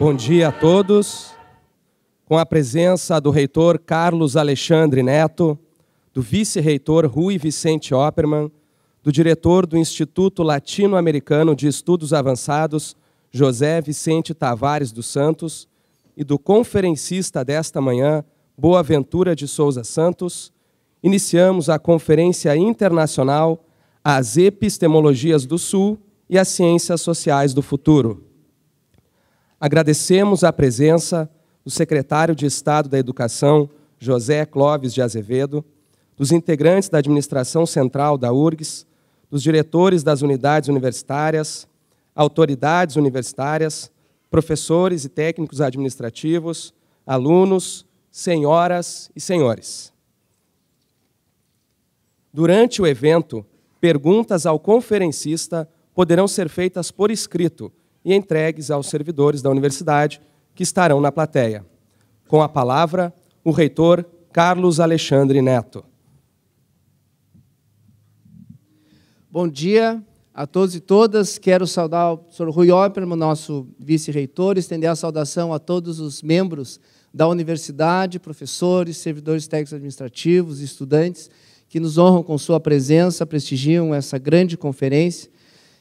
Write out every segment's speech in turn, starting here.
Bom dia a todos. Com a presença do reitor Carlos Alexandre Neto, do vice-reitor Rui Vicente Opperman, do diretor do Instituto Latino-Americano de Estudos Avançados, José Vicente Tavares dos Santos, e do conferencista desta manhã, Boaventura de Souza Santos, iniciamos a Conferência Internacional As Epistemologias do Sul e as Ciências Sociais do Futuro Agradecemos a presença do secretário de Estado da Educação, José Clóvis de Azevedo, dos integrantes da administração central da URGS, dos diretores das unidades universitárias, autoridades universitárias, professores e técnicos administrativos, alunos, senhoras e senhores. Durante o evento, perguntas ao conferencista poderão ser feitas por escrito e entregues aos servidores da universidade que estarão na plateia. Com a palavra, o reitor Carlos Alexandre Neto. Bom dia a todos e todas. Quero saudar o professor Rui Opperman, nosso vice-reitor, estender a saudação a todos os membros da universidade, professores, servidores técnicos administrativos, estudantes que nos honram com sua presença, prestigiam essa grande conferência.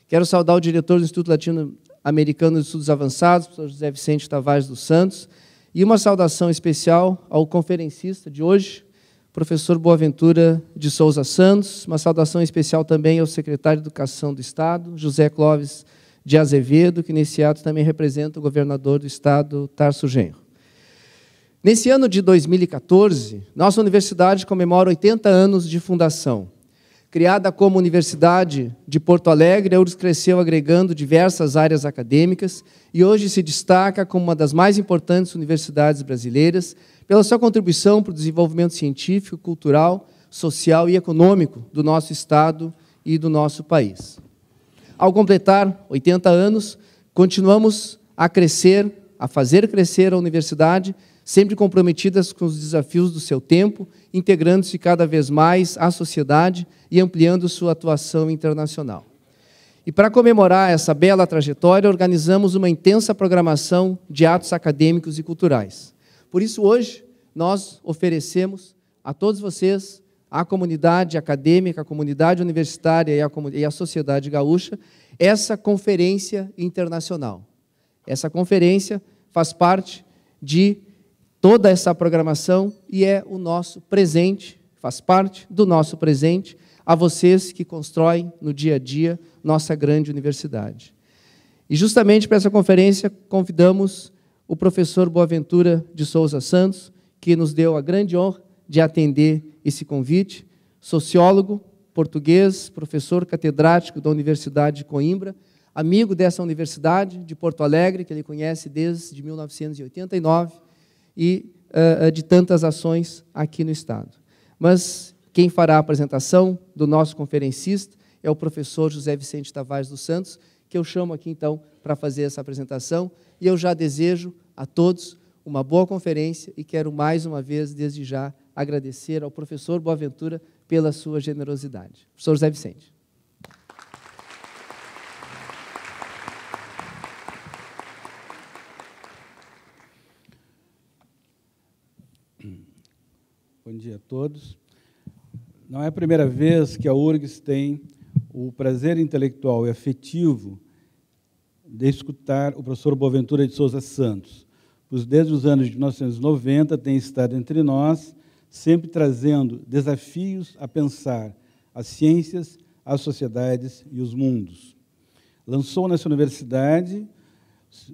Quero saudar o diretor do Instituto Latino americano de estudos avançados, professor José Vicente Tavares dos Santos, e uma saudação especial ao conferencista de hoje, professor Boaventura de Souza Santos, uma saudação especial também ao secretário de Educação do Estado, José Clóvis de Azevedo, que nesse ato também representa o governador do Estado, Tarso Genro. Nesse ano de 2014, nossa universidade comemora 80 anos de fundação. Criada como Universidade de Porto Alegre, a URGS cresceu agregando diversas áreas acadêmicas e hoje se destaca como uma das mais importantes universidades brasileiras pela sua contribuição para o desenvolvimento científico, cultural, social e econômico do nosso Estado e do nosso país. Ao completar 80 anos, continuamos a crescer, a fazer crescer a universidade, sempre comprometidas com os desafios do seu tempo, integrando-se cada vez mais à sociedade e ampliando sua atuação internacional. E para comemorar essa bela trajetória, organizamos uma intensa programação de atos acadêmicos e culturais. Por isso, hoje, nós oferecemos a todos vocês, à comunidade acadêmica, à comunidade universitária e à, e à sociedade gaúcha, essa conferência internacional. Essa conferência faz parte de toda essa programação e é o nosso presente, faz parte do nosso presente a vocês que constroem no dia a dia nossa grande universidade. E justamente para essa conferência convidamos o professor Boaventura de Souza Santos, que nos deu a grande honra de atender esse convite, sociólogo português, professor catedrático da Universidade de Coimbra, amigo dessa universidade de Porto Alegre, que ele conhece desde 1989 e uh, de tantas ações aqui no Estado. Mas quem fará a apresentação do nosso conferencista é o professor José Vicente Tavares dos Santos, que eu chamo aqui então para fazer essa apresentação. E eu já desejo a todos uma boa conferência e quero mais uma vez, desde já, agradecer ao professor Boaventura pela sua generosidade. Professor José Vicente. Bom dia a todos. Não é a primeira vez que a URGS tem o prazer intelectual e afetivo de escutar o professor Boaventura de Souza Santos, pois desde os anos de 1990 tem estado entre nós, sempre trazendo desafios a pensar as ciências, as sociedades e os mundos. Lançou nessa universidade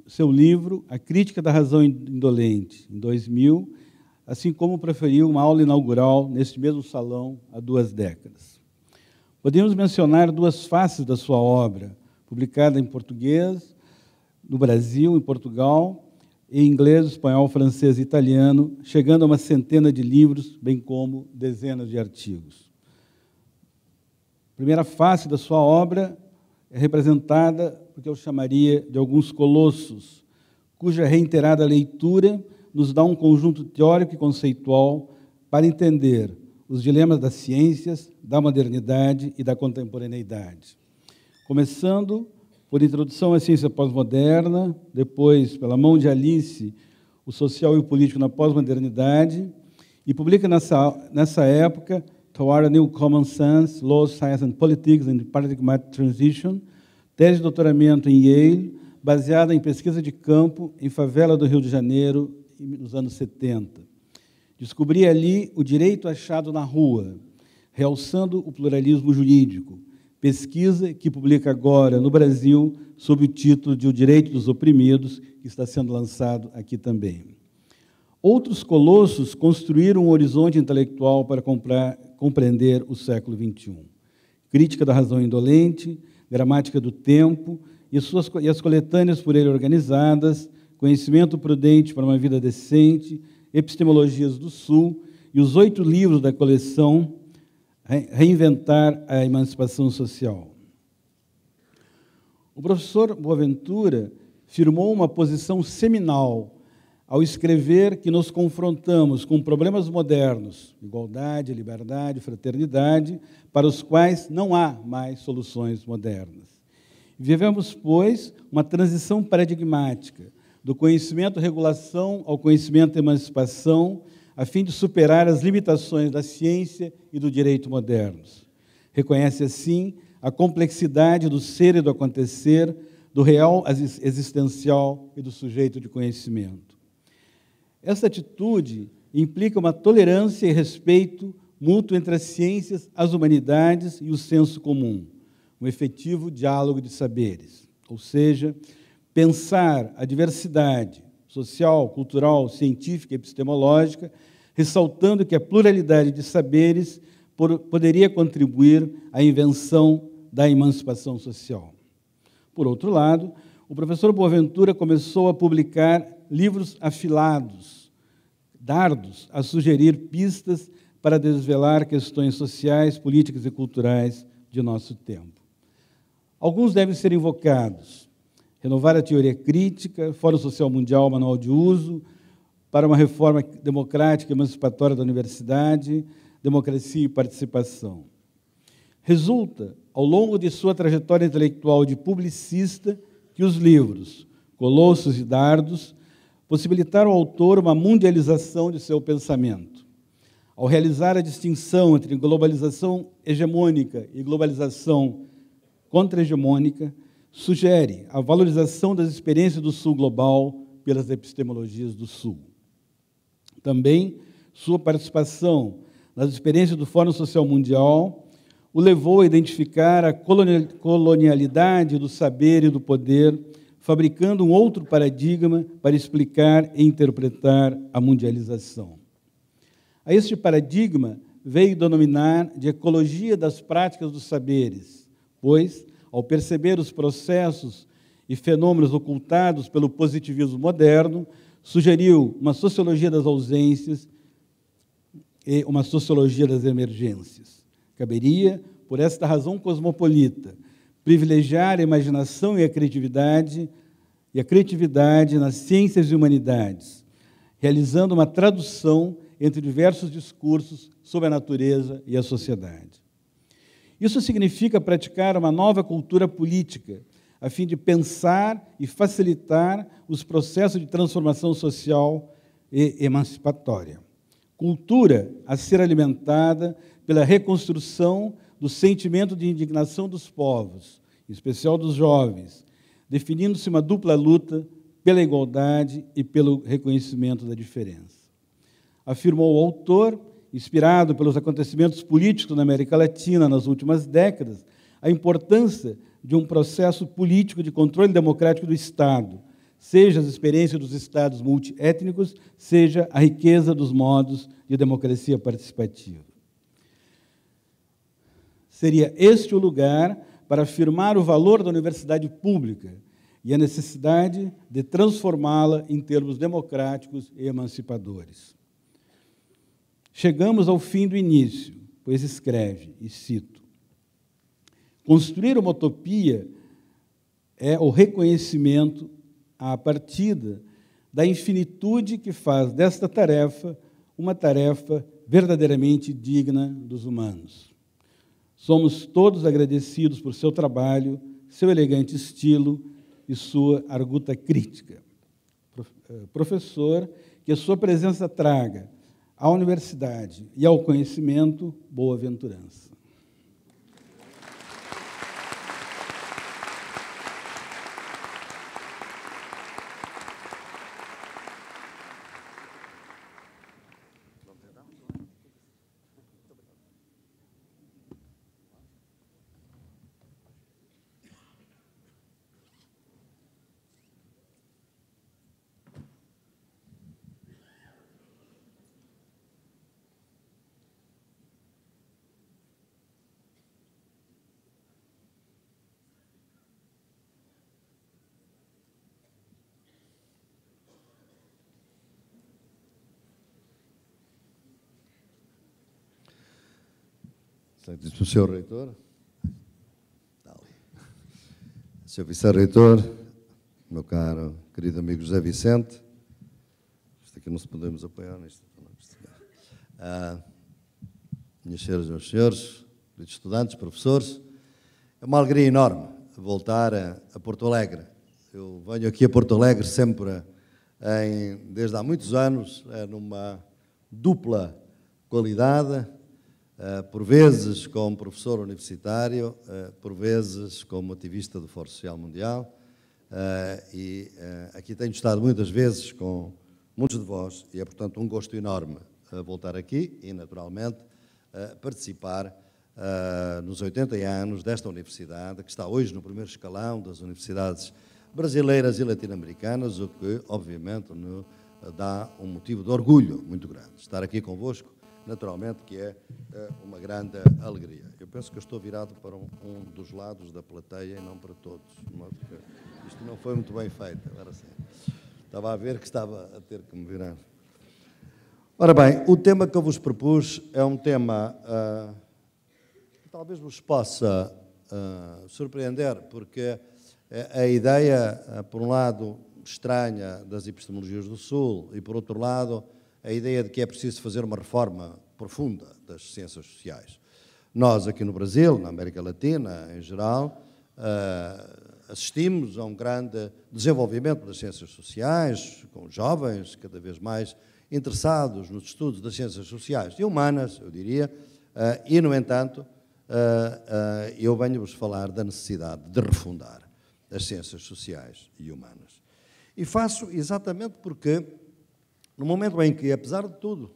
seu livro A Crítica da Razão Indolente, em 2000, assim como preferiu uma aula inaugural neste mesmo salão há duas décadas. Podemos mencionar duas faces da sua obra, publicada em português, no Brasil, em Portugal, em inglês, espanhol, francês e italiano, chegando a uma centena de livros, bem como dezenas de artigos. A primeira face da sua obra é representada, porque eu chamaria de alguns colossos, cuja reiterada leitura nos dá um conjunto teórico e conceitual para entender os dilemas das ciências, da modernidade e da contemporaneidade. Começando por Introdução à Ciência Pós-Moderna, depois pela mão de Alice, O Social e o Político na Pós-Modernidade, e publica nessa, nessa época Toward a New Common Sense, Law, Science and Politics and Paradigmatic Transition, tese de doutoramento em Yale, baseada em pesquisa de campo em favela do Rio de Janeiro nos anos 70. Descobri ali o direito achado na rua, realçando o pluralismo jurídico, pesquisa que publica agora no Brasil sob o título de O Direito dos Oprimidos, que está sendo lançado aqui também. Outros colossos construíram um horizonte intelectual para comprar, compreender o século XXI. Crítica da razão indolente, gramática do tempo e, suas, e as coletâneas por ele organizadas, Conhecimento Prudente para uma Vida Decente, Epistemologias do Sul e os oito livros da coleção Reinventar a Emancipação Social. O professor Boaventura firmou uma posição seminal ao escrever que nos confrontamos com problemas modernos, igualdade, liberdade, fraternidade, para os quais não há mais soluções modernas. Vivemos, pois, uma transição paradigmática do conhecimento regulação ao conhecimento emancipação, a fim de superar as limitações da ciência e do direito modernos. Reconhece assim a complexidade do ser e do acontecer, do real existencial e do sujeito de conhecimento. Essa atitude implica uma tolerância e respeito mútuo entre as ciências, as humanidades e o senso comum, um efetivo diálogo de saberes, ou seja, pensar a diversidade social, cultural, científica e epistemológica, ressaltando que a pluralidade de saberes por, poderia contribuir à invenção da emancipação social. Por outro lado, o professor Boaventura começou a publicar livros afilados, dardos a sugerir pistas para desvelar questões sociais, políticas e culturais de nosso tempo. Alguns devem ser invocados renovar a teoria crítica, Fórum Social Mundial, Manual de Uso, para uma reforma democrática e emancipatória da universidade, democracia e participação. Resulta, ao longo de sua trajetória intelectual de publicista, que os livros Colossos e Dardos possibilitaram ao autor uma mundialização de seu pensamento. Ao realizar a distinção entre globalização hegemônica e globalização contra-hegemônica, sugere a valorização das experiências do Sul global pelas epistemologias do Sul. Também sua participação nas experiências do Fórum Social Mundial o levou a identificar a colonialidade do saber e do poder, fabricando um outro paradigma para explicar e interpretar a mundialização. A este paradigma veio denominar de ecologia das práticas dos saberes, pois ao perceber os processos e fenômenos ocultados pelo positivismo moderno, sugeriu uma sociologia das ausências e uma sociologia das emergências. Caberia, por esta razão cosmopolita, privilegiar a imaginação e a criatividade e a criatividade nas ciências e humanidades, realizando uma tradução entre diversos discursos sobre a natureza e a sociedade. Isso significa praticar uma nova cultura política, a fim de pensar e facilitar os processos de transformação social e emancipatória. Cultura a ser alimentada pela reconstrução do sentimento de indignação dos povos, em especial dos jovens, definindo-se uma dupla luta pela igualdade e pelo reconhecimento da diferença. Afirmou o autor inspirado pelos acontecimentos políticos na América Latina nas últimas décadas, a importância de um processo político de controle democrático do Estado, seja as experiências dos Estados multiétnicos, seja a riqueza dos modos de democracia participativa. Seria este o lugar para afirmar o valor da universidade pública e a necessidade de transformá-la em termos democráticos e emancipadores. Chegamos ao fim do início, pois escreve, e cito: Construir uma utopia é o reconhecimento à partida da infinitude que faz desta tarefa uma tarefa verdadeiramente digna dos humanos. Somos todos agradecidos por seu trabalho, seu elegante estilo e sua arguta crítica. Eh, professor, que a sua presença traga à universidade e ao conhecimento, boa-aventurança. Disse o Sr. Reitor, Sr. Vice-Reitor, meu caro, querido amigo José Vicente, isto aqui não se podemos apoiar nisto. Ah, minhas senhoras e meus senhores, queridos estudantes, professores, é uma alegria enorme voltar a, a, Porto Alegre. Eu venho aqui a Porto Alegre sempre, em, desde há muitos anos, é numa dupla qualidade eh, por vezes como professor universitário, eh, por vezes como ativista do Fórum Social Mundial, eh, e aqui tenho estado muitas vezes com muitos de vós, e é, portanto, um gosto enorme voltar aqui e, naturalmente, participar nos 80 anos desta universidade, que está hoje no primeiro escalão das universidades brasileiras e latino-americanas, o que, obviamente, nos dá um motivo de orgulho muito grande. Estar aqui convosco naturalmente que é, é uma grande alegria. Eu penso que estou virado para um, um dos lados da plateia e não para todos. isto não foi muito bem feito, agora sim. Estava a ver que estava a ter que me virar. Ora bem, o tema que eu vos propus é um tema uh, que talvez vos possa uh, surpreender, porque a ideia, ah, por um lado, estranha das epistemologias do Sul e, por outro lado, a ideia de que é preciso fazer uma reforma profunda das ciências sociais. Nós, aqui no Brasil, na América Latina em geral, ah, assistimos a um grande desenvolvimento das ciências sociais, com jovens cada vez mais interessados nos estudos das ciências sociais e humanas, eu diria, ah, e, no entanto, ah, eu venho-vos falar da necessidade de refundar as ciências sociais e humanas. E faço exatamente porque no momento em que, apesar de tudo,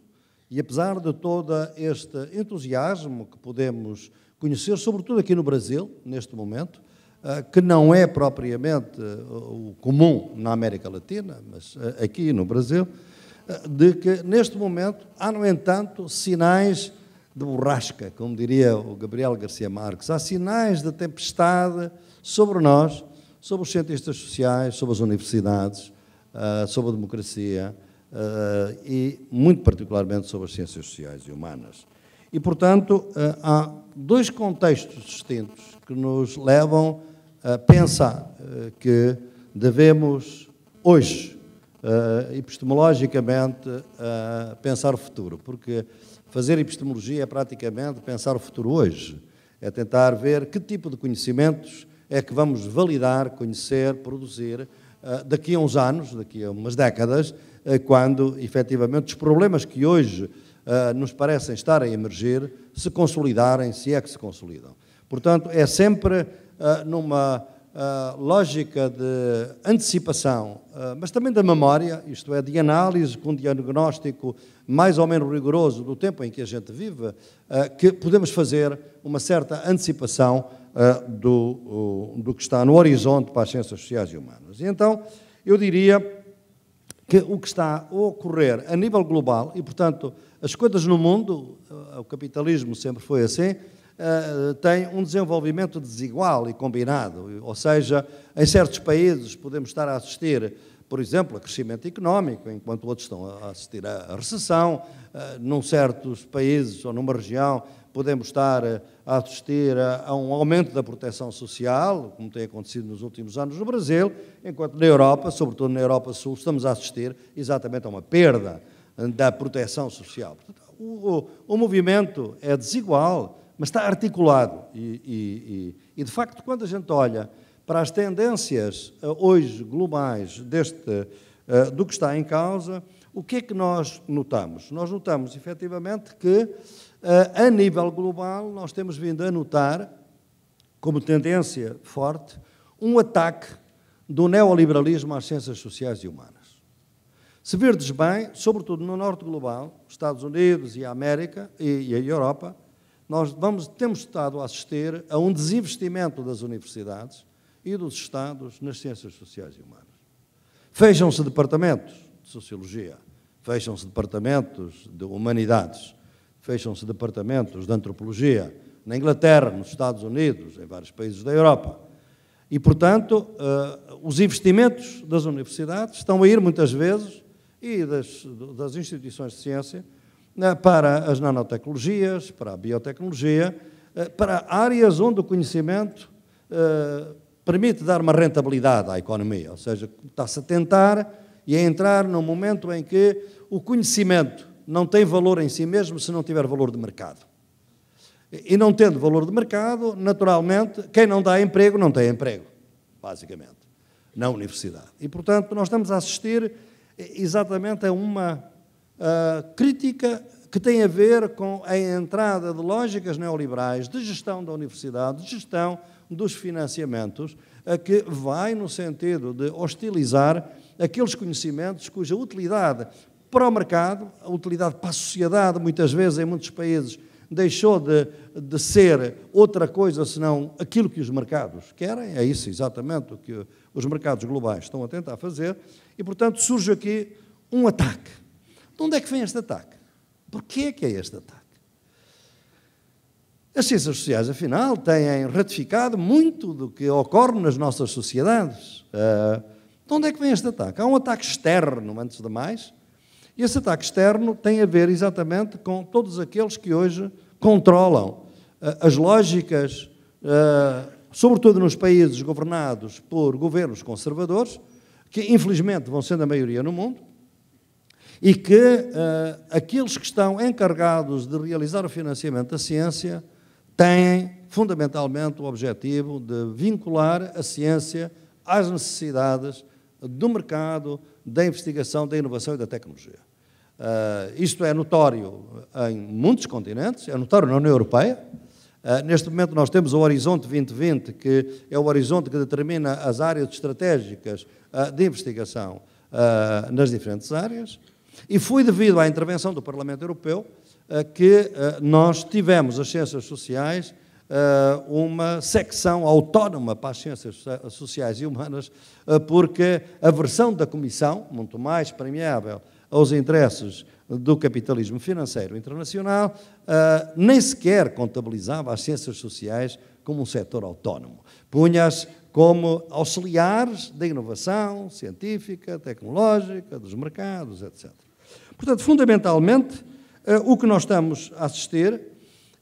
e apesar de todo este entusiasmo que podemos conhecer, sobretudo aqui no Brasil, neste momento, ah, que não é propriamente ah, o comum na América Latina, mas ah, aqui no Brasil, de que neste momento há, no entanto, sinais de borrasca, como diria o Gabriel Garcia Marques, há sinais de tempestade sobre nós, sobre os cientistas sociais, sobre as universidades, sobre a democracia, uh, e, muito particularmente, sobre as ciências sociais e humanas. E, portanto, uh, há dois contextos distintos que nos levam a pensar uh, que devemos, hoje, epistemologicamente, pensar o futuro, porque fazer epistemologia é praticamente pensar o futuro hoje, é tentar ver que tipo de conhecimentos é que vamos validar, conhecer, produzir daqui a uns anos, daqui a umas décadas, eh, quando efetivamente os problemas que hoje eh, nos parecem estar a emergir se consolidarem, se é que se consolidam. Portanto, é sempre eh, numa lógica de antecipação, mas também da memória, isto é, de análise com um diagnóstico mais ou menos rigoroso do tempo em que a gente vive, que podemos fazer uma certa antecipação do, do que está no horizonte para as ciências sociais e humanas. E então, eu diria que o que está a ocorrer a nível global, e portanto as coisas no mundo, eh, o capitalismo sempre foi assim, eh, tem um desenvolvimento desigual e combinado. Ou seja, em certos países podemos estar a assistir, por exemplo, a crescimento económico, enquanto outros estão a assistir à recessão. Eh, num certos países ou numa região podemos estar a assistir a um aumento da proteção social, como tem acontecido nos últimos anos no Brasil, enquanto na Europa, sobretudo na Europa Sul, estamos a assistir exatamente a uma perda da proteção social. o, o, o movimento é desigual, mas está articulado. E, e, e, de facto, quando a gente olha para as tendências eh, hoje globais deste, eh, do que está em causa, o que é que nós notamos? Nós notamos efetivamente que eh, a nível global, nós temos vindo a notar, como tendência forte, um ataque do neoliberalismo às ciências sociais e humanas. Se verdes bem, sobretudo no norte global, Estados Unidos e a América e a Europa, nós vamos, temos estado a assistir a um desinvestimento das universidades e dos Estados nas ciências sociais e humanas. Fecham-se departamentos de Sociologia, fecham-se departamentos de Humanidades, fecham-se departamentos de antropologia na Inglaterra, nos Estados Unidos, em vários países da Europa. E, portanto, eh, os investimentos das universidades estão a ir muitas vezes e das, das instituições de ciência eh, para as nanotecnologias, para a biotecnologia, eh, para áreas onde o conhecimento permite dar uma rentabilidade à economia, ou seja, está-se a tentar e a entrar num momento em que o conhecimento não tem valor em si mesmo se não tiver valor de mercado. E não tendo valor de mercado, naturalmente, quem não dá emprego não tem emprego, basicamente, na universidade. E, portanto, nós estamos a assistir eh, exatamente a uma uh, crítica que tem a ver com a entrada de lógicas neoliberais de gestão da universidade, de gestão dos financiamentos, a que vai no sentido de hostilizar aqueles conhecimentos cuja utilidade para o mercado, a utilidade para a sociedade, muitas vezes, em muitos países, deixou de, de ser outra coisa senão aquilo que os mercados querem, é isso exatamente o que os mercados globais estão a tentar fazer, e, portanto, surge aqui um ataque. De onde é que vem este ataque? Porquê é que é este ataque? As ciências sociais, afinal, têm ratificado muito do que ocorre nas nossas sociedades. Eh, de onde é que vem este ataque? Há um ataque externo, antes de mais, e esse ataque externo tem a ver exatamente com todos aqueles que hoje controlam eh, as lógicas, eh, sobretudo nos países governados por governos conservadores, que infelizmente vão sendo a maioria no mundo, e que uh, aqueles que estão encarregados de realizar o financiamento da ciência têm fundamentalmente o objetivo de vincular a ciência às necessidades do mercado, da investigação, da inovação e da tecnologia. Uh, isto é notório em muitos continentes, é notório na União Europeia. Uh, neste momento, nós temos o Horizonte 2020, que é o horizonte que determina as áreas estratégicas uh, de investigação nas diferentes áreas. E foi devido à intervenção do Parlamento Europeu que nós tivemos as ciências sociais uma secção autónoma para as ciências sociais e humanas, porque a versão da Comissão, muito mais premiável aos interesses do capitalismo financeiro internacional, uh, nem sequer contabilizava as ciências sociais como um setor autónomo. Punha-as como auxiliares da inovação científica, tecnológica, dos mercados, etc. Portanto, fundamentalmente, uh, o que nós estamos a assistir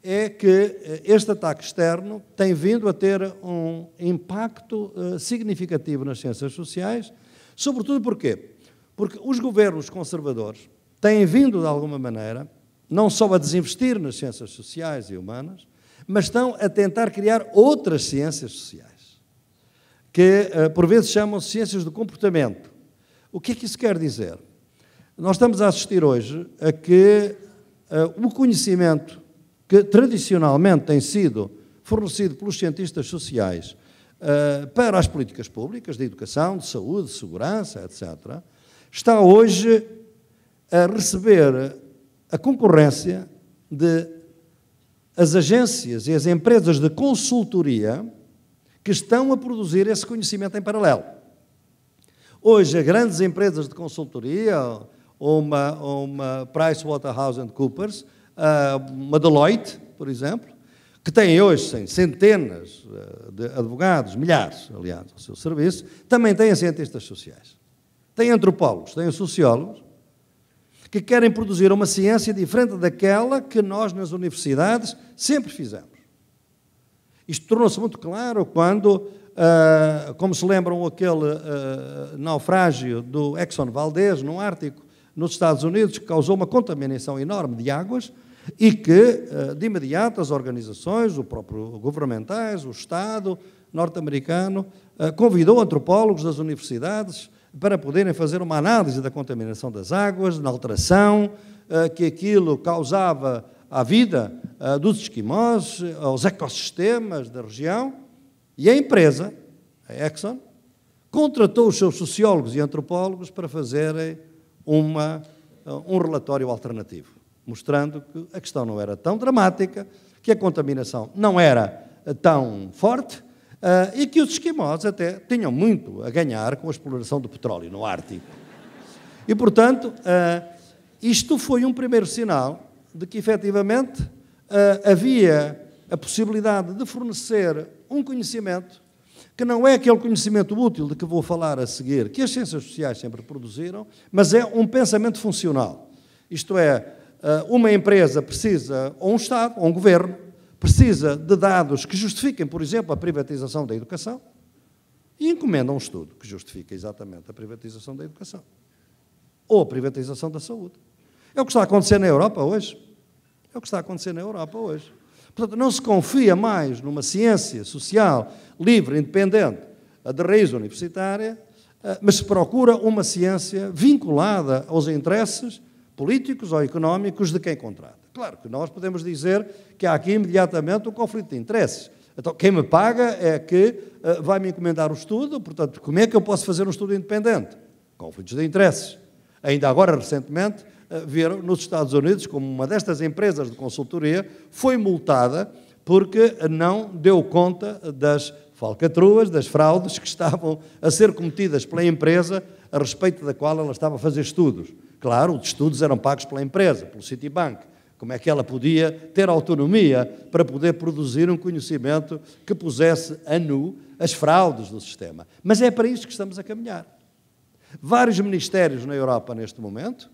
é que ah, este ataque externo tem vindo a ter um impacto uh, significativo nas ciências sociais, sobretudo porque porque os governos conservadores têm vindo, de alguma maneira, não só a desinvestir nas ciências sociais e humanas, mas estão a tentar criar outras ciências sociais, que eh, por vezes chamam-se ciências do comportamento. O que é que isso quer dizer? Nós estamos a assistir hoje a que uh, o conhecimento que tradicionalmente tem sido fornecido pelos cientistas sociais uh, para as políticas públicas de educação, de saúde, de segurança, etc., está hoje a receber a concorrência de as agências e as empresas de consultoria que estão a produzir esse conhecimento em paralelo. Hoje, grandes empresas de consultoria, uma, uma PricewaterhouseCoopers, ah, uma Deloitte, por exemplo, que têm hoje centenas ah, de advogados, milhares, aliás, ao seu serviço, também têm cientistas sociais. Tem antropólogos, tem sociólogos, que querem produzir uma ciência diferente daquela que nós nas universidades sempre fizemos. Isto tornou-se muito claro quando, ah, como se lembram, aquele ah, naufrágio do Exxon Valdez no Ártico, nos Estados Unidos, que causou uma contaminação enorme de águas e que, ah, de imediato, as organizações, o próprio governamentais, o Estado norte-americano, convidou antropólogos das universidades para poderem fazer uma análise da contaminação das águas, na alteração uh, que aquilo causava à vida uh, dos esquimós, aos ecossistemas da região. E a empresa, a Exxon, contratou os seus sociólogos e antropólogos para fazerem uma, uh, um relatório alternativo, mostrando que a questão não era tão dramática, que a contaminação não era tão forte ah, e que os esquimós até tinham muito a ganhar com a exploração do petróleo no Ártico. E, portanto, ah, isto foi um primeiro sinal de que, efetivamente, ah, havia a possibilidade de fornecer um conhecimento que não é aquele conhecimento útil de que vou falar a seguir, que as ciências sociais sempre produziram, mas é um pensamento funcional. Isto é, uma empresa precisa, ou um Estado, ou um governo, precisa de dados que justifiquem, por exemplo, a privatização da educação e encomenda um estudo que justifique exatamente a privatização da educação ou a privatização da saúde. É o que está a acontecer na Europa hoje. É o que está a acontecer na Europa hoje. Portanto, não se confia mais numa ciência social livre, independente, de raiz universitária, eh, mas se procura uma ciência vinculada aos interesses políticos ou económicos de quem contrata. Claro que nós podemos dizer que há aqui imediatamente um conflito de interesses. Então, quem me paga é que uh, eh, vai me encomendar o estudo, portanto, como é que eu posso fazer um estudo independente? Conflitos de interesses. Ainda agora, recentemente, uh, eh, viram nos Estados Unidos como uma destas empresas de consultoria foi multada porque não deu conta das falcatruas, das fraudes que estavam a ser cometidas pela empresa a respeito da qual ela estava a fazer estudos. Claro, os estudos eram pagos pela empresa, pelo Citibank. Como é que ela podia ter autonomia para poder produzir um conhecimento que pusesse a nu as fraudes do sistema? Mas é para isso que estamos a caminhar. Vários ministérios na Europa, neste momento,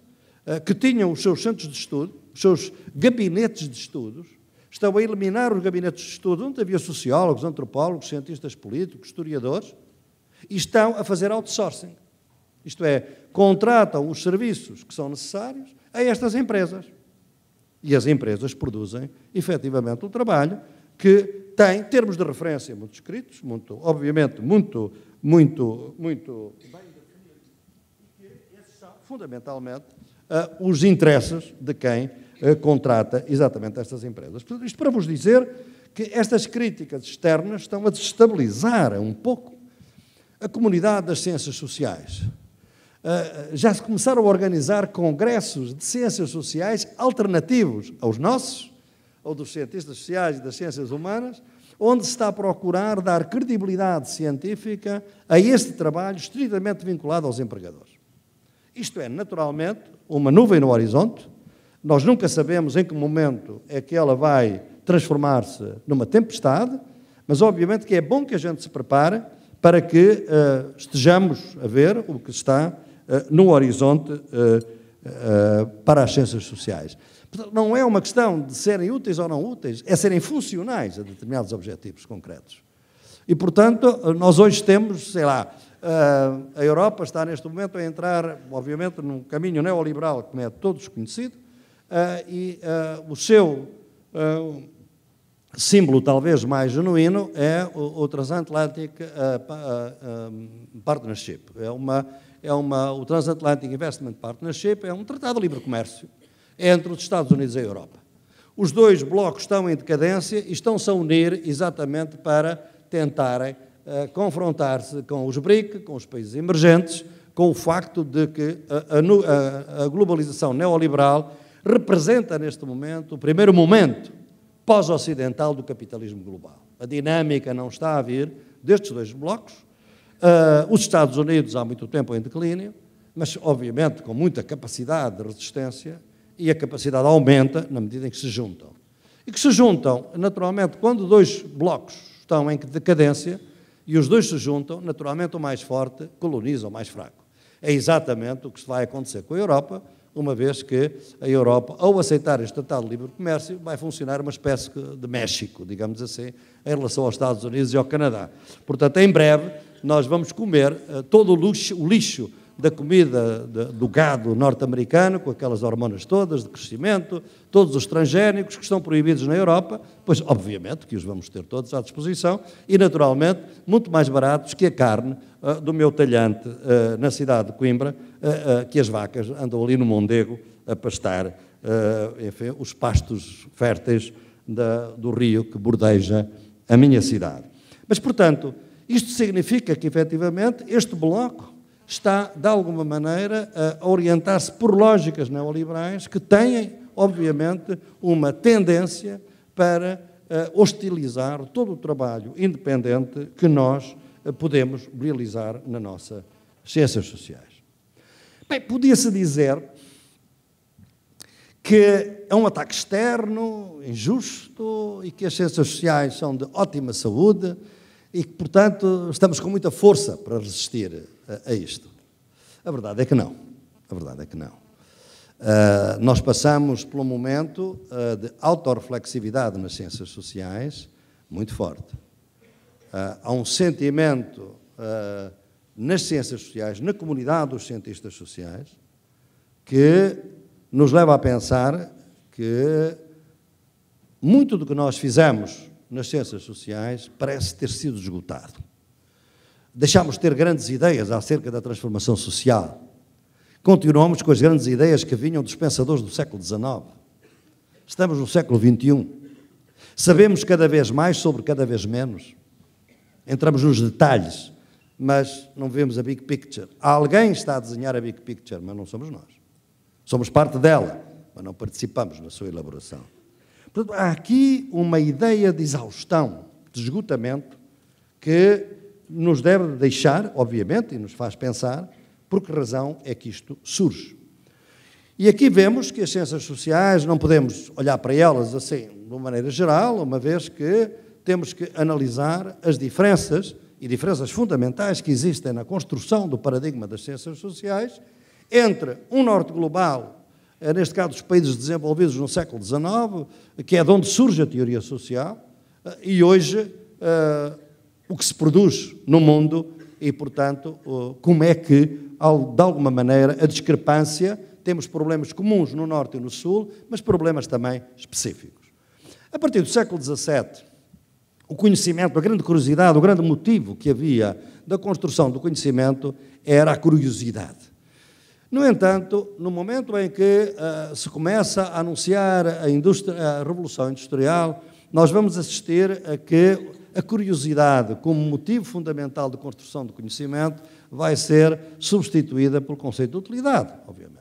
eh, que tinham os seus centros de estudo, os seus gabinetes de estudos, estão a eliminar os gabinetes de estudo, onde havia sociólogos, antropólogos, cientistas políticos, historiadores, e estão a fazer outsourcing. Isto é, contratam os serviços que são necessários a estas empresas. E as empresas produzem, efetivamente, o trabalho que tem termos de referência muito escritos, muito, obviamente, muito, muito, muito bem definidos, e que esses são, fundamentalmente, uh, os interesses de quem uh, contrata exatamente estas empresas. Portanto, isto para vos dizer que estas críticas externas estão a desestabilizar um pouco a comunidade das ciências sociais. Ah, já se começaram a organizar congressos de ciências sociais alternativos aos nossos, ou dos cientistas sociais e das ciências humanas, onde se está a procurar dar credibilidade científica a este trabalho estritamente vinculado aos empregadores. Isto é, naturalmente, uma nuvem no horizonte. Nós nunca sabemos em que momento é que ela vai transformar-se numa tempestade, mas obviamente que é bom que a gente se prepare para que uh, estejamos a ver o que está eh, num horizonte eh, eh, para as ciências sociais. Portanto, não é uma questão de serem úteis ou não úteis, é serem funcionais a determinados objetivos concretos. E, portanto, nós hoje temos, sei lá, a Europa está neste momento a entrar, obviamente, num caminho neoliberal, como é todos conhecido, e o seu símbolo talvez mais genuíno é o, Transatlantic Partnership. É uma é uma, o Transatlantic Investment Partnership é um tratado de livre comércio entre os Estados Unidos e a Europa. Os dois blocos estão em decadência e estão-se a unir exatamente para tentarem uh, confrontar-se com os BRIC, com os países emergentes, com o facto de que a, a, a globalização neoliberal representa neste momento o primeiro momento pós-ocidental do capitalismo global. A dinâmica não está a vir destes dois blocos, Uh, os Estados Unidos há muito tempo em declínio, mas obviamente com muita capacidade de resistência e a capacidade aumenta na medida em que se juntam. E que se juntam, naturalmente, quando dois blocos estão em decadência e os dois se juntam, naturalmente o mais forte coloniza o mais fraco. É exatamente o que vai acontecer com a Europa, uma vez que a Europa, ao aceitar este Tratado de Livre Comércio, vai funcionar uma espécie de México, digamos assim, em relação aos Estados Unidos e ao Canadá. Portanto, em breve, nós vamos comer eh, todo o lixo, o lixo da comida de, do gado norte-americano, com aquelas hormonas todas de crescimento, todos os transgénicos que estão proibidos na Europa, pois obviamente que os vamos ter todos à disposição e naturalmente muito mais baratos que a carne uh, do meu talhante uh, na cidade de Coimbra, uh, que as vacas andam ali no Mondego a pastar, enfim, os pastos férteis da, do rio que bordeja a minha cidade. Mas portanto, isto significa que, efetivamente, este bloco está, de alguma maneira, a orientar-se por lógicas neoliberais que têm, obviamente, uma tendência para eh, hostilizar todo o trabalho independente que nós eh, podemos realizar nas nossas ciências sociais. Bem, podia-se dizer que é um ataque externo, injusto e que as ciências sociais são de ótima saúde e que, portanto, estamos com muita força para resistir a, a isto. A verdade é que não. A verdade é que não. Uh, nós passamos por um momento uh, de autorreflexividade nas ciências sociais muito forte. Uh, há um sentimento nas ciências sociais, na comunidade dos cientistas sociais, que nos leva a pensar que muito do que nós fizemos nas ciências sociais parece ter sido esgotado. Deixámos de ter grandes ideias acerca da transformação social. Continuamos com as grandes ideias que vinham dos pensadores do século XIX. Estamos no século XXI. Sabemos cada vez mais sobre cada vez menos. Entramos nos detalhes, mas não vemos a big picture. Alguém está a desenhar a big picture, mas não somos nós. Somos parte dela, mas não participamos na sua elaboração. Portanto, há aqui uma ideia de exaustão, de esgotamento, que nos deve deixar, obviamente, e nos faz pensar por que razão é que isto surge. E aqui vemos que as ciências sociais, não podemos olhar para elas assim, de uma maneira geral, uma vez que temos que analisar as diferenças e diferenças fundamentais que existem na construção do paradigma das ciências sociais entre um norte global é, neste caso dos países desenvolvidos no século XIX, que é de onde surge a teoria social, eh, e hoje eh, o que se produz no mundo e, portanto, como é que, de alguma maneira, a discrepância, temos problemas comuns no Norte e no Sul, mas problemas também específicos. A partir do século XVII, o conhecimento, a grande curiosidade, o grande motivo que havia da construção do conhecimento era a curiosidade. No entanto, no momento em que uh, se começa a anunciar a, a, Revolução Industrial, nós vamos assistir a que a curiosidade, como motivo fundamental de construção do conhecimento, vai ser substituída pelo conceito de utilidade, obviamente.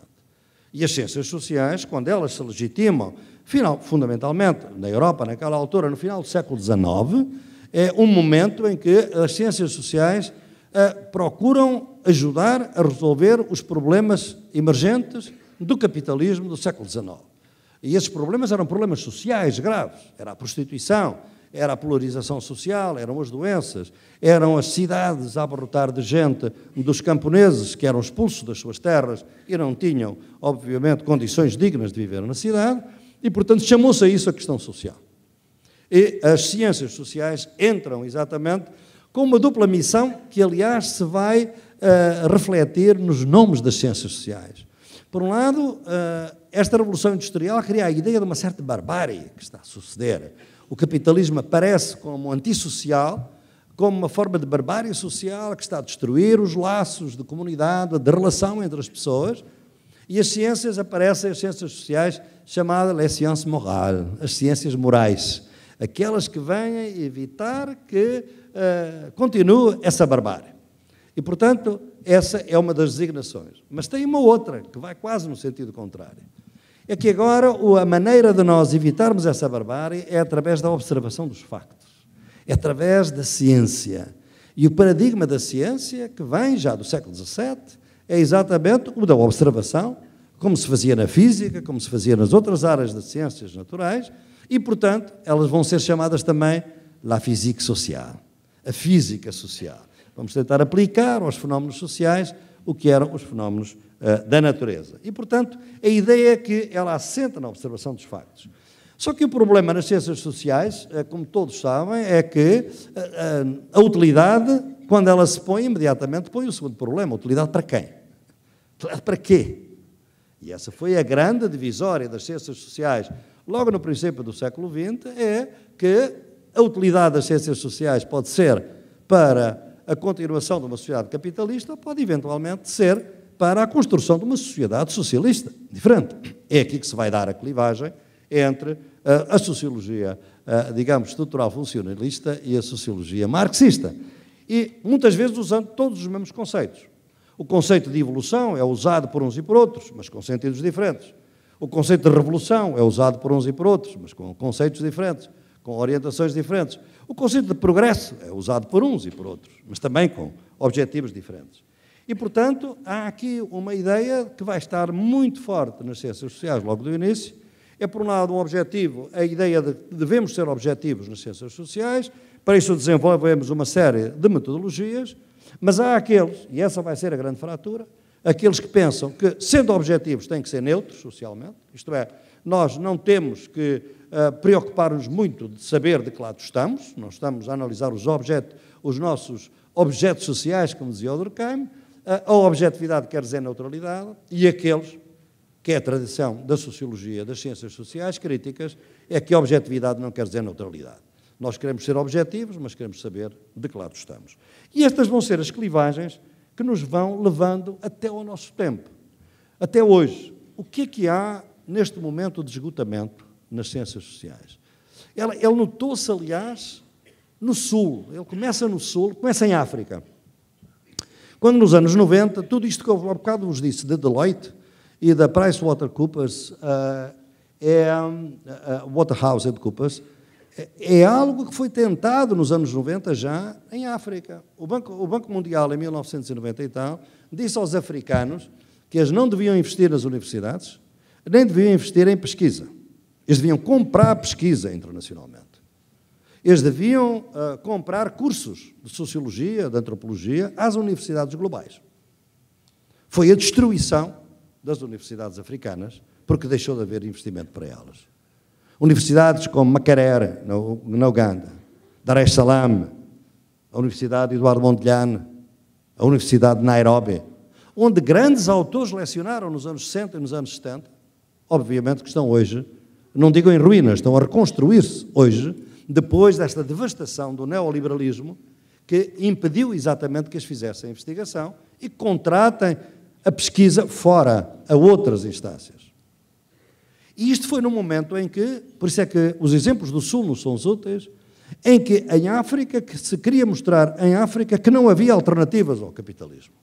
E as ciências sociais, quando elas se legitimam, final, fundamentalmente na Europa, naquela altura, no final do século XIX, é um momento em que as ciências sociais eh, procuram ajudar a resolver os problemas emergentes do capitalismo do século XIX. E esses problemas eram problemas sociais graves. Era a prostituição, era a polarização social, eram as doenças, eram as cidades a abarrotar de gente dos camponeses que eram expulsos das suas terras e não tinham, obviamente, condições dignas de viver na cidade, e, portanto, chamou-se a isso a questão social. E as ciências sociais entram exatamente com uma dupla missão que, aliás, se vai uh, refletir nos nomes das ciências sociais. Por um lado, uh, esta Revolução Industrial cria a ideia de uma certa barbárie que está a suceder. O capitalismo aparece como antissocial, como uma forma de barbárie social que está a destruir os laços de comunidade, de relação entre as pessoas, e as ciências aparecem, as ciências sociais, chamadas les sciences morales, as ciências morais, aquelas que vêm evitar que eh, continua essa barbárie. E, portanto, essa é uma das designações. Mas tem uma outra, que vai quase no sentido contrário. É que agora a maneira de nós evitarmos essa barbárie é através da observação dos factos, é através da ciência. E o paradigma da ciência, que vem já do século XVII, é exatamente o da observação, como se fazia na física, como se fazia nas outras áreas das ciências naturais, e, portanto, elas vão ser chamadas também la physique sociale a física social. Vamos tentar aplicar aos fenómenos sociais o que eram os fenómenos uh, da natureza. E, portanto, a ideia é que ela assenta na observação dos factos. Só que o problema nas ciências sociais, uh, como todos sabem, é que uh, a utilidade, quando ela se põe, imediatamente põe o segundo problema: utilidade para quem? Utilidade para quê? E essa foi a grande divisória das ciências sociais logo no princípio do século XX: é que a utilidade das ciências sociais pode ser para a continuação de uma sociedade capitalista, pode eventualmente ser para a construção de uma sociedade socialista diferente. É aqui que se vai dar a clivagem entre eh, a sociologia, eh, digamos, estrutural funcionalista e a sociologia marxista. E muitas vezes usando todos os mesmos conceitos. O conceito de evolução é usado por uns e por outros, mas com sentidos diferentes. O conceito de revolução é usado por uns e por outros, mas com conceitos diferentes com orientações diferentes. O conceito de progresso é usado por uns e por outros, mas também com objetivos diferentes. E, portanto, há aqui uma ideia que vai estar muito forte nas ciências sociais logo do início. É, por um lado, um objetivo, a ideia de que devemos ser objetivos nas ciências sociais, para isso desenvolvemos uma série de metodologias, mas há aqueles, e essa vai ser a grande fratura, aqueles que pensam que, sendo objetivos, têm que ser neutros socialmente, isto é, nós não temos que eh, preocupar-nos muito de saber de que lado estamos, nós estamos a analisar os objetos, os nossos objetos sociais, como dizia o Durkheim, eh, a objetividade quer dizer neutralidade, e aqueles, que é a tradição da sociologia, das ciências sociais críticas, é que a objetividade não quer dizer neutralidade. Nós queremos ser objetivos, mas queremos saber de que lado estamos. E estas vão ser as clivagens que nos vão levando até ao nosso tempo, até hoje. O que é que há neste momento de esgotamento nas ciências sociais. Ela, ele notou-se, aliás, no Sul. Ele começa no Sul, começa em África. Quando nos anos 90, tudo isto que eu há bocado vos disse da de Deloitte e da PricewaterCoopers, uh, eh, é, uh, Waterhouse é, é, é algo que foi tentado nos anos 90 já em África. O Banco, o Banco Mundial, em 1990 e tal, disse aos africanos que eles não deviam investir nas universidades, nem deviam investir em pesquisa. Eles deviam comprar pesquisa internacionalmente. Eles deviam uh, comprar cursos de sociologia, de antropologia, às universidades globais. Foi a destruição das universidades africanas, porque deixou de haver investimento para elas. Universidades como Macarere, na Uganda, Dar es Salaam, a Universidade Eduardo Mondlane, a Universidade de Nairobi, onde grandes autores lecionaram nos anos 60 e nos anos 70, obviamente que estão hoje não digo em ruínas, estão a reconstruir-se hoje, depois desta devastação do neoliberalismo que impediu exatamente que as fizessem a investigação e contratem a pesquisa fora, a outras instâncias. E isto foi num momento em que, por isso é que os exemplos do Sul não são úteis, em que em África que se queria mostrar em África que não havia alternativas ao capitalismo.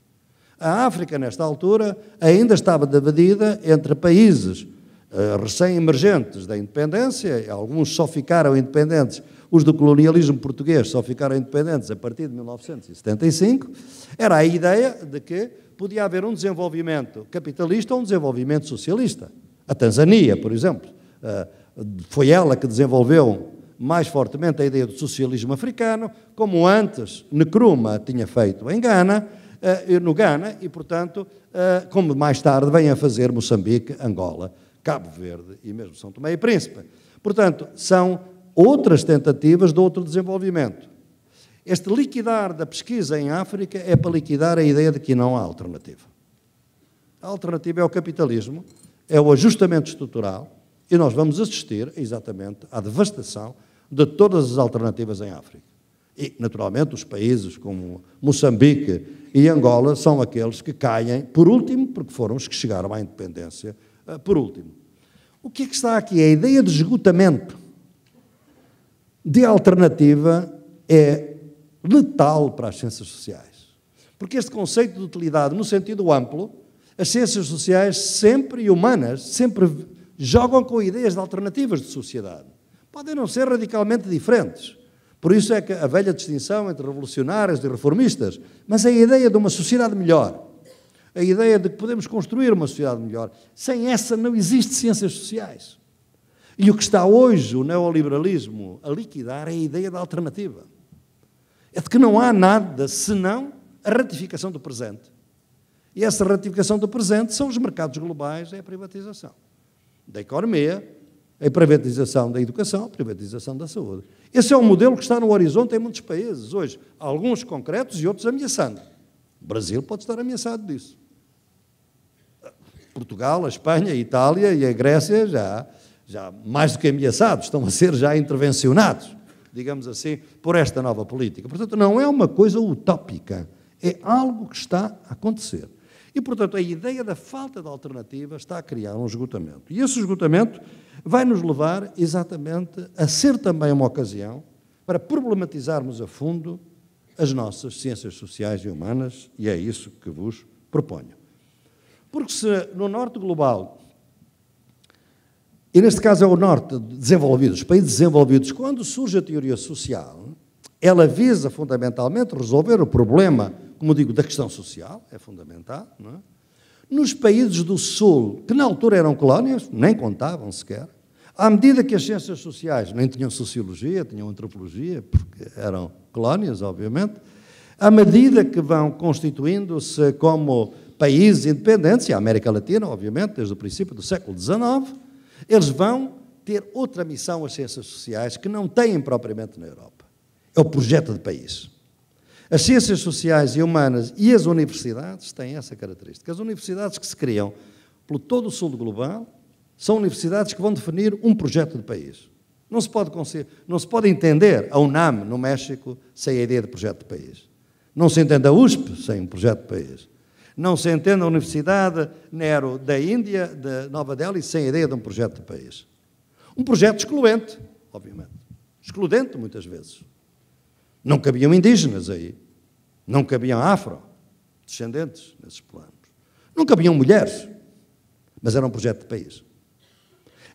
A África, nesta altura, ainda estava dividida entre países eh, recém-emergentes da independência, alguns só ficaram independentes, os do colonialismo português só ficaram independentes a partir de 1975, era a ideia de que podia haver um desenvolvimento capitalista ou um desenvolvimento socialista. A Tanzânia, por exemplo, eh, foi ela que desenvolveu mais fortemente a ideia do socialismo africano, como antes Nkrumah tinha feito em Gana, eh, no Gana, e, portanto, como mais tarde vem a fazer Moçambique, Angola. Cabo Verde e mesmo São Tomé e Príncipe. Portanto, são outras tentativas de outro desenvolvimento. Este liquidar da pesquisa em África é para liquidar a ideia de que não há alternativa. A alternativa é o capitalismo, é o ajustamento estrutural, e nós vamos assistir exatamente à devastação de todas as alternativas em África. E, naturalmente, os países como Moçambique e Angola são aqueles que caem por último, porque foram os que chegaram à independência ah, por último, o que é que está aqui? A ideia de esgotamento de alternativa é letal para as ciências sociais. Porque este conceito de utilidade, no sentido amplo, as ciências sociais sempre e humanas sempre jogam com ideias de alternativas de sociedade. Podem não ser radicalmente diferentes. Por isso é que a velha distinção entre revolucionários e reformistas, mas a ideia de uma sociedade melhor, a ideia de que podemos construir uma sociedade melhor. Sem essa não existe ciências sociais. E o que está hoje o neoliberalismo a liquidar é a ideia da alternativa. É de que não há nada senão a ratificação do presente. E essa ratificação do presente são os mercados globais, é a privatização da economia, a privatização da educação, a privatização da saúde. Esse é um modelo que está no horizonte em muitos países hoje, alguns concretos e outros ameaçando. O Brasil pode estar ameaçado disso. Portugal, a Espanha, a Itália e a Grécia já, já mais do que ameaçados, estão a ser já intervencionados, digamos assim, por esta nova política. Portanto, não é uma coisa utópica, é algo que está a acontecer. E, portanto, a ideia da falta de alternativa está a criar um esgotamento. E esse esgotamento vai nos levar exatamente a ser também uma ocasião para problematizarmos a fundo as nossas ciências sociais e humanas, e é isso que vos proponho. Porque se no norte global, e neste caso é o norte desenvolvido, os países desenvolvidos, quando surge a teoria social, ela visa fundamentalmente resolver o problema, como digo, da questão social, é fundamental, não é? Nos países do Sul, que na altura eram colónias, nem contavam sequer, à medida que as ciências sociais nem tinham sociologia, tinham antropologia, porque eram colónias, obviamente, à medida que vão constituindo-se como países independentes, e a América Latina, obviamente, desde o princípio do século XIX, eles vão ter outra missão às ciências sociais que não têm propriamente na Europa. É o projeto de país. As ciências sociais e humanas e as universidades têm essa característica. As universidades que se criam pelo todo o sul global são universidades que vão definir um projeto de país. Não se pode, não se pode entender a UNAM no México sem a ideia de projeto de país. Não se entende a USP sem um projeto de país não se entende a Universidade Nero da Índia, de Nova Delhi, sem ideia de um projeto de país. Um projeto excluente, obviamente. Excludente, muitas vezes. Não cabiam indígenas aí. Não cabiam afro descendentes, nesses planos. Não cabiam mulheres. Mas era um projeto de país.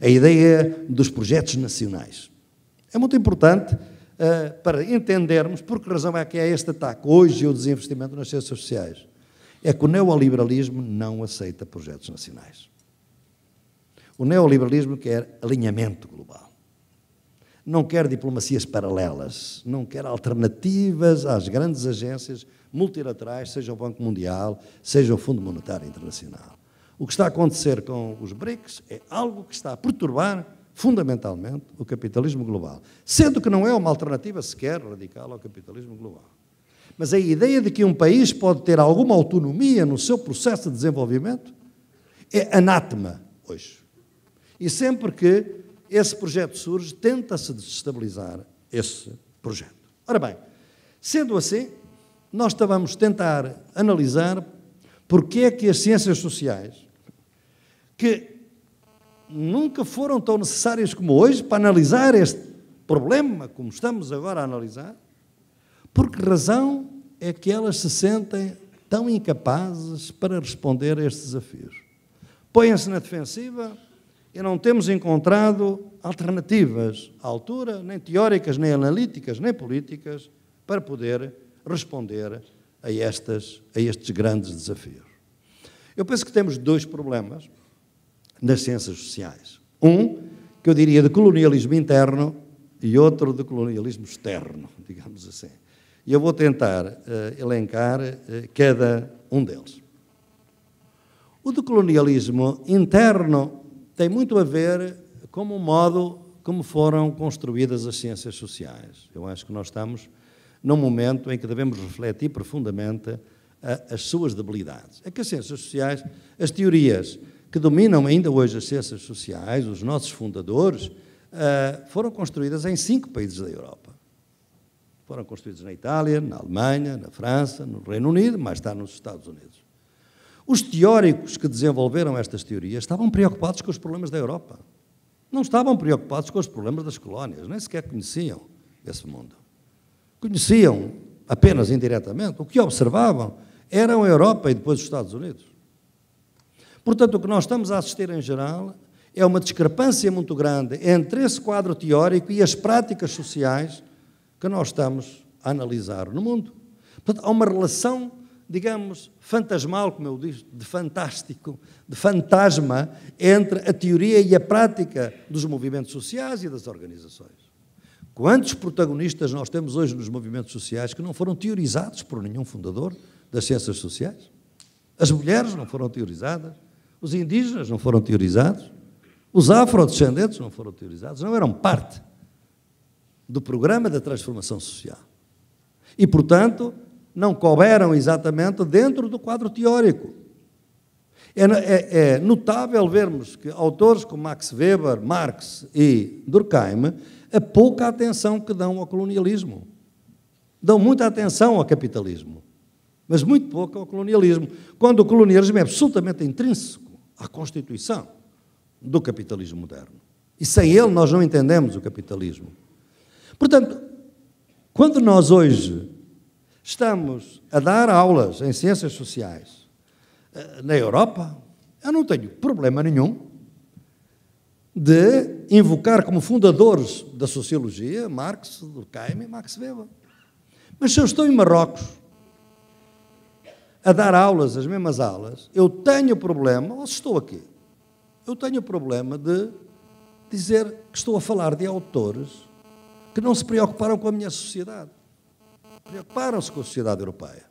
A ideia dos projetos nacionais. É muito importante uh, para entendermos por que razão é que há é este ataque hoje ao desinvestimento nas ciências sociais é que o neoliberalismo não aceita projetos nacionais. O neoliberalismo quer alinhamento global. Não quer diplomacias paralelas, não quer alternativas às grandes agências multilaterais, seja o Banco Mundial, seja o Fundo Monetário Internacional. O que está a acontecer com os BRICS é algo que está a perturbar fundamentalmente o capitalismo global, sendo que não é uma alternativa sequer radical ao capitalismo global. Mas a ideia de que um país pode ter alguma autonomia no seu processo de desenvolvimento é anátema hoje. E sempre que esse projeto surge, tenta-se desestabilizar esse projeto. Ora bem, sendo assim, nós a tentar analisar porque é que as ciências sociais, que nunca foram tão necessárias como hoje para analisar este problema, como estamos agora a analisar, por que razão é que elas se sentem tão incapazes para responder a estes desafios? Põem-se na defensiva e não temos encontrado alternativas à altura, nem teóricas, nem analíticas, nem políticas, para poder responder a, estas, a estes grandes desafios. Eu penso que temos dois problemas nas ciências sociais. Um, que eu diria de colonialismo interno e outro de colonialismo externo, digamos assim. E eu vou tentar uh, elencar uh, cada um deles. O decolonialismo interno tem muito a ver com o modo como foram construídas as ciências sociais. Eu acho que nós estamos num momento em que devemos refletir profundamente a, eh, as suas debilidades. É que as ciências sociais, as teorias que dominam ainda hoje as ciências sociais, os nossos fundadores, uh, foram construídas em cinco países da Europa. Foram construídos na Itália, na Alemanha, na França, no Reino Unido, mais tarde nos Estados Unidos. Os teóricos que desenvolveram estas teorias estavam preocupados com os problemas da Europa. Não estavam preocupados com os problemas das colónias, nem sequer conheciam esse mundo. Conheciam apenas indiretamente. O que observavam eram a Europa e depois os Estados Unidos. Portanto, o que nós estamos a assistir em geral é uma discrepância muito grande entre esse quadro teórico e as práticas sociais que nós estamos a analisar no mundo. Portanto, há uma relação, digamos, fantasmal, como eu disse, de fantástico, de fantasma, entre a teoria e a prática dos movimentos sociais e das organizações. Quantos protagonistas nós temos hoje nos movimentos sociais que não foram teorizados por nenhum fundador das ciências sociais? As mulheres não foram teorizadas, os indígenas não foram teorizados, os afrodescendentes não foram teorizados, não eram parte do programa da transformação social. E, portanto, não couberam exatamente dentro do quadro teórico. É, é, é, notável vermos que autores como Max Weber, Marx e Durkheim a pouca atenção que dão ao colonialismo. Dão muita atenção ao capitalismo, mas muito pouca ao colonialismo, quando o colonialismo é absolutamente intrínseco à constituição do capitalismo moderno. E sem ele nós não entendemos o capitalismo. Portanto, quando nós hoje estamos a dar aulas em ciências sociais eh, na Europa, eu não tenho problema nenhum de invocar como fundadores da sociologia Marx, Durkheim e Max Weber. Mas se eu estou em Marrocos a dar aulas, as mesmas aulas, eu tenho problema, ou se estou aqui, eu tenho problema de dizer que estou a falar de autores que não se preocuparam com a minha sociedade. Preocuparam-se com a sociedade europeia.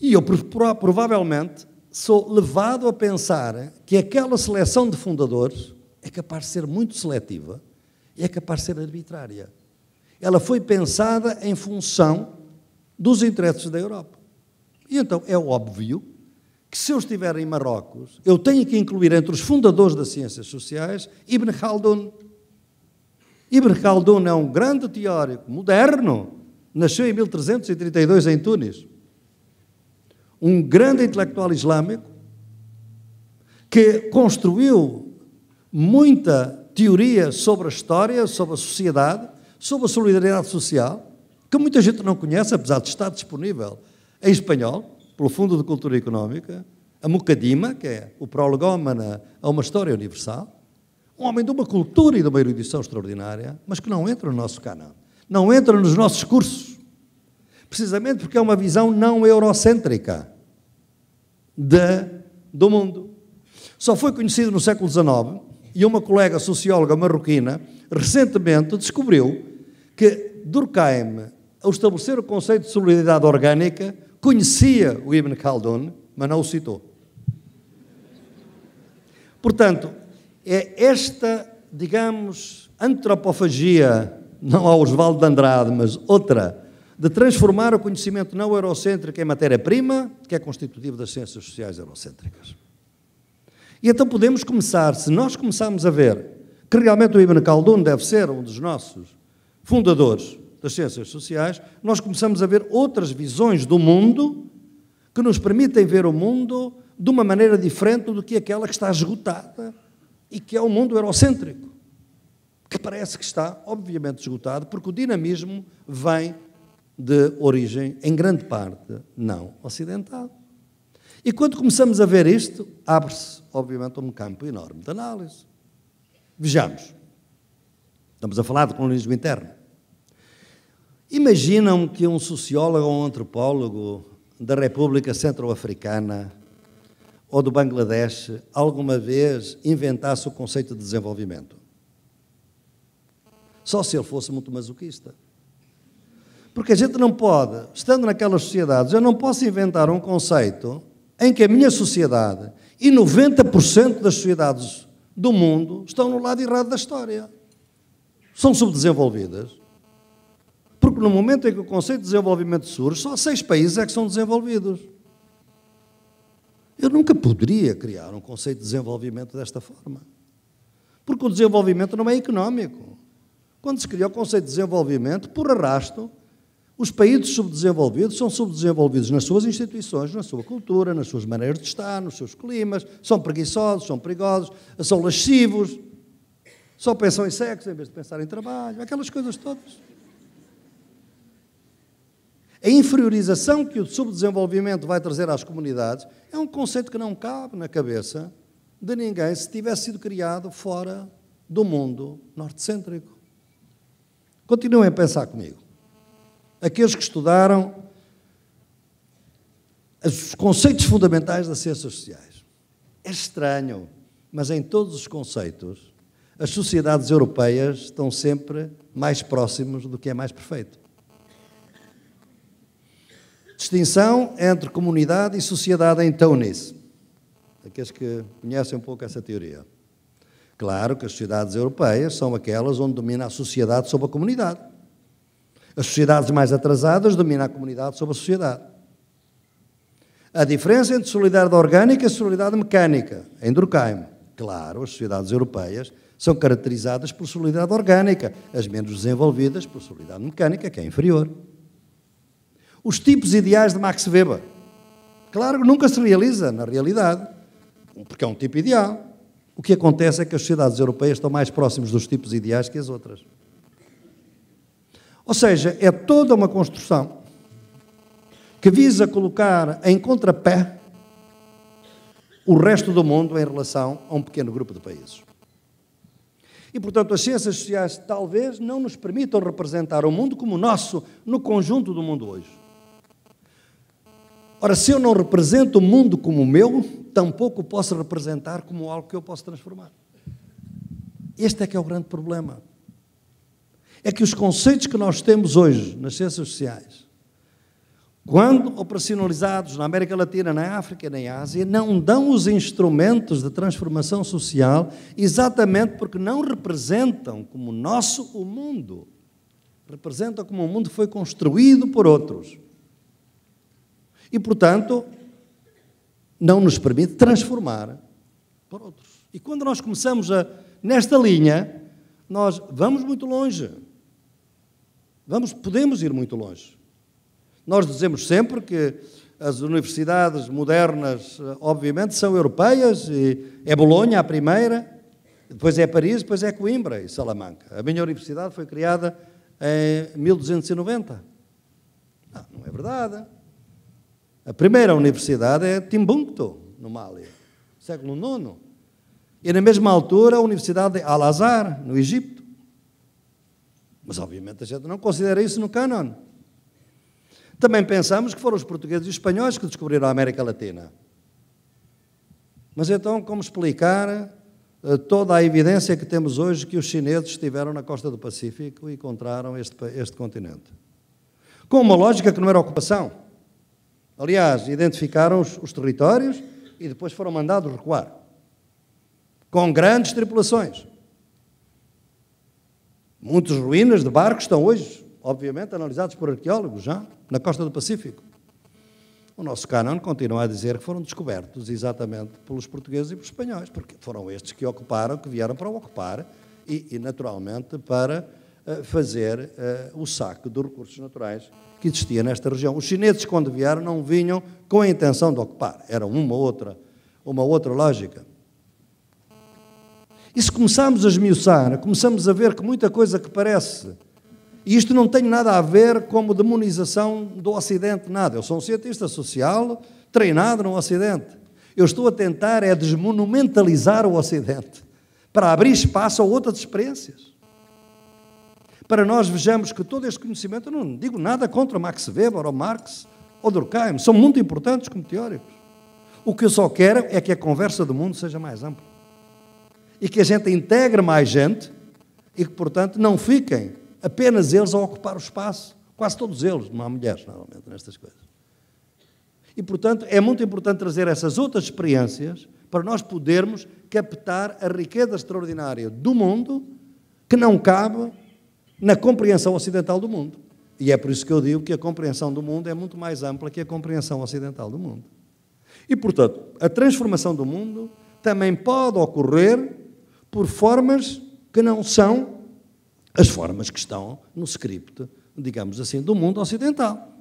E eu, provavelmente, sou levado a pensar que aquela seleção de fundadores é capaz de ser muito seletiva e é capaz de ser arbitrária. Ela foi pensada em função dos interesses da Europa. E então é óbvio que, se eu estiver em Marrocos, eu tenho que incluir entre os fundadores das ciências sociais Ibn Khaldun, Ibn Khaldun é um grande teórico, moderno, nasceu em 1332 em Tunis. Um grande intelectual islâmico que construiu muita teoria sobre a história, sobre a sociedade, sobre a solidariedade social, que muita gente não conhece, apesar de estar disponível em espanhol, pelo Fundo de Cultura Económica, a Mucadima, que é o prolegômena a é uma história universal, um homem de uma cultura e de uma erudição extraordinária, mas que não entra no nosso canal, não entra nos nossos cursos, precisamente porque é uma visão não eurocêntrica de, do mundo. Só foi conhecido no século XIX e uma colega socióloga marroquina recentemente descobriu que Durkheim, ao estabelecer o conceito de solidariedade orgânica, conhecia o Ibn Khaldun, mas não o citou. Portanto, é esta, digamos, antropofagia, não ao Osvaldo de Andrade, mas outra, de transformar o conhecimento não eurocêntrico em matéria-prima, que é constitutivo das ciências sociais eurocêntricas. E então podemos começar, se nós começarmos a ver que realmente o Ibn Khaldun deve ser um dos nossos fundadores das ciências sociais, nós começamos a ver outras visões do mundo que nos permitem ver o mundo de uma maneira diferente do que aquela que está esgotada e que é um mundo eurocêntrico, que parece que está, obviamente, esgotado, porque o dinamismo vem de origem, em grande parte, não ocidental. E quando começamos a ver isto, abre-se, obviamente, um campo enorme de análise. Vejamos. Estamos a falar de colonialismo interno. Imaginam que um sociólogo ou um antropólogo da República Centro-Africana ou do Bangladesh alguma vez inventasse o conceito de desenvolvimento. Só se ele fosse muito masoquista. Porque a gente não pode, estando naquelas sociedades, eu não posso inventar um conceito em que a minha sociedade e 90% das sociedades do mundo estão no lado errado da história. São subdesenvolvidas. Porque no momento em que o conceito de desenvolvimento surge, só seis países é que são desenvolvidos. Eu nunca poderia criar um conceito de desenvolvimento desta forma. Porque o desenvolvimento não é económico. Quando se cria o conceito de desenvolvimento, por arrasto, os países subdesenvolvidos são subdesenvolvidos nas suas instituições, na sua cultura, nas suas maneiras de estar, nos seus climas, são preguiçosos, são perigosos, são lascivos, só pensam em sexo em vez de pensar em trabalho, aquelas coisas todas. A inferiorização que o subdesenvolvimento vai trazer às comunidades é um conceito que não cabe na cabeça de ninguém se tivesse sido criado fora do mundo norte-cêntrico. Continuem a pensar comigo. Aqueles que estudaram os conceitos fundamentais das ciências sociais. É estranho, mas em todos os conceitos, as sociedades europeias estão sempre mais próximas do que é mais perfeito. Distinção entre comunidade e sociedade em então, Tounis. Aqueles que conhecem um pouco essa teoria. Claro que as sociedades europeias são aquelas onde domina a sociedade sobre a comunidade. As sociedades mais atrasadas dominam a comunidade sobre a sociedade. A diferença entre solidariedade orgânica e solidariedade mecânica, em Durkheim. Claro, as sociedades europeias são caracterizadas por solidariedade orgânica, as menos desenvolvidas por solidariedade mecânica, que é inferior os tipos ideais de Max Weber. Claro que nunca se realiza, na realidade, porque é um tipo ideal. O que acontece é que as sociedades europeias estão mais próximas dos tipos ideais que as outras. Ou seja, é toda uma construção que visa colocar em contrapé o resto do mundo em relação a um pequeno grupo de países. E, portanto, as ciências sociais talvez não nos permitam representar o mundo como o nosso no conjunto do mundo hoje. Ora, se eu não represento o mundo como o meu, tampouco o posso representar como algo que eu posso transformar. Este é que é o grande problema. É que os conceitos que nós temos hoje nas ciências sociais, quando operacionalizados na América Latina, na África e na Ásia, não dão os instrumentos de transformação social exatamente porque não representam como nosso o mundo. Representam como o mundo foi construído por outros. E, portanto, não nos permite transformar para outros. E quando nós começamos a, nesta linha, nós vamos muito longe. Vamos, podemos ir muito longe. Nós dizemos sempre que as universidades modernas, obviamente, são europeias, e é Bolonha a primeira, depois é Paris, depois é Coimbra e Salamanca. A minha universidade foi criada em 1290. Não, ah, não é verdade. A primeira universidade é Timbuktu, no Mali, século IX. E na mesma altura a Universidade de Al-Azhar, no Egito. Mas obviamente a gente não considera isso no cânon. Também pensamos que foram os portugueses e os espanhóis que descobriram a América Latina. Mas então, como explicar eh, toda a evidência que temos hoje que os chineses estiveram na costa do Pacífico e encontraram este, este continente? Com uma lógica que não era ocupação. Aliás, identificaram os, os territórios e depois foram mandados recuar. Com grandes tripulações. Muitas ruínas de barcos estão hoje, obviamente, analisados por arqueólogos já, na costa do Pacífico. O nosso canon continua a dizer que foram descobertos exatamente pelos portugueses e pelos espanhóis, porque foram estes que ocuparam, que vieram para ocupar e, e naturalmente, para fazer eh, o saque dos recursos naturais que existia nesta região. Os chineses, quando vieram, não vinham com a intenção de ocupar, era uma outra, uma outra lógica. E se começarmos a esmiuçar, começamos a ver que muita coisa que parece. E isto não tem nada a ver com a demonização do Ocidente, nada. Eu sou um cientista social treinado no Ocidente. Eu estou a tentar é desmonumentalizar o Ocidente para abrir espaço a outras experiências para nós vejamos que todo este conhecimento, eu não digo nada contra Max Weber ou Marx ou Durkheim, são muito importantes como teóricos. O que eu só quero é que a conversa do mundo seja mais ampla e que a gente integre mais gente e que, portanto, não fiquem apenas eles a ocupar o espaço. Quase todos eles, não há mulheres, normalmente, nestas coisas. E, portanto, é muito importante trazer essas outras experiências para nós podermos captar a riqueza extraordinária do mundo que não cabe na compreensão ocidental do mundo. E é por isso que eu digo que a compreensão do mundo é muito mais ampla que a compreensão ocidental do mundo. E, portanto, a transformação do mundo também pode ocorrer por formas que não são as formas que estão no script, digamos assim, do mundo ocidental.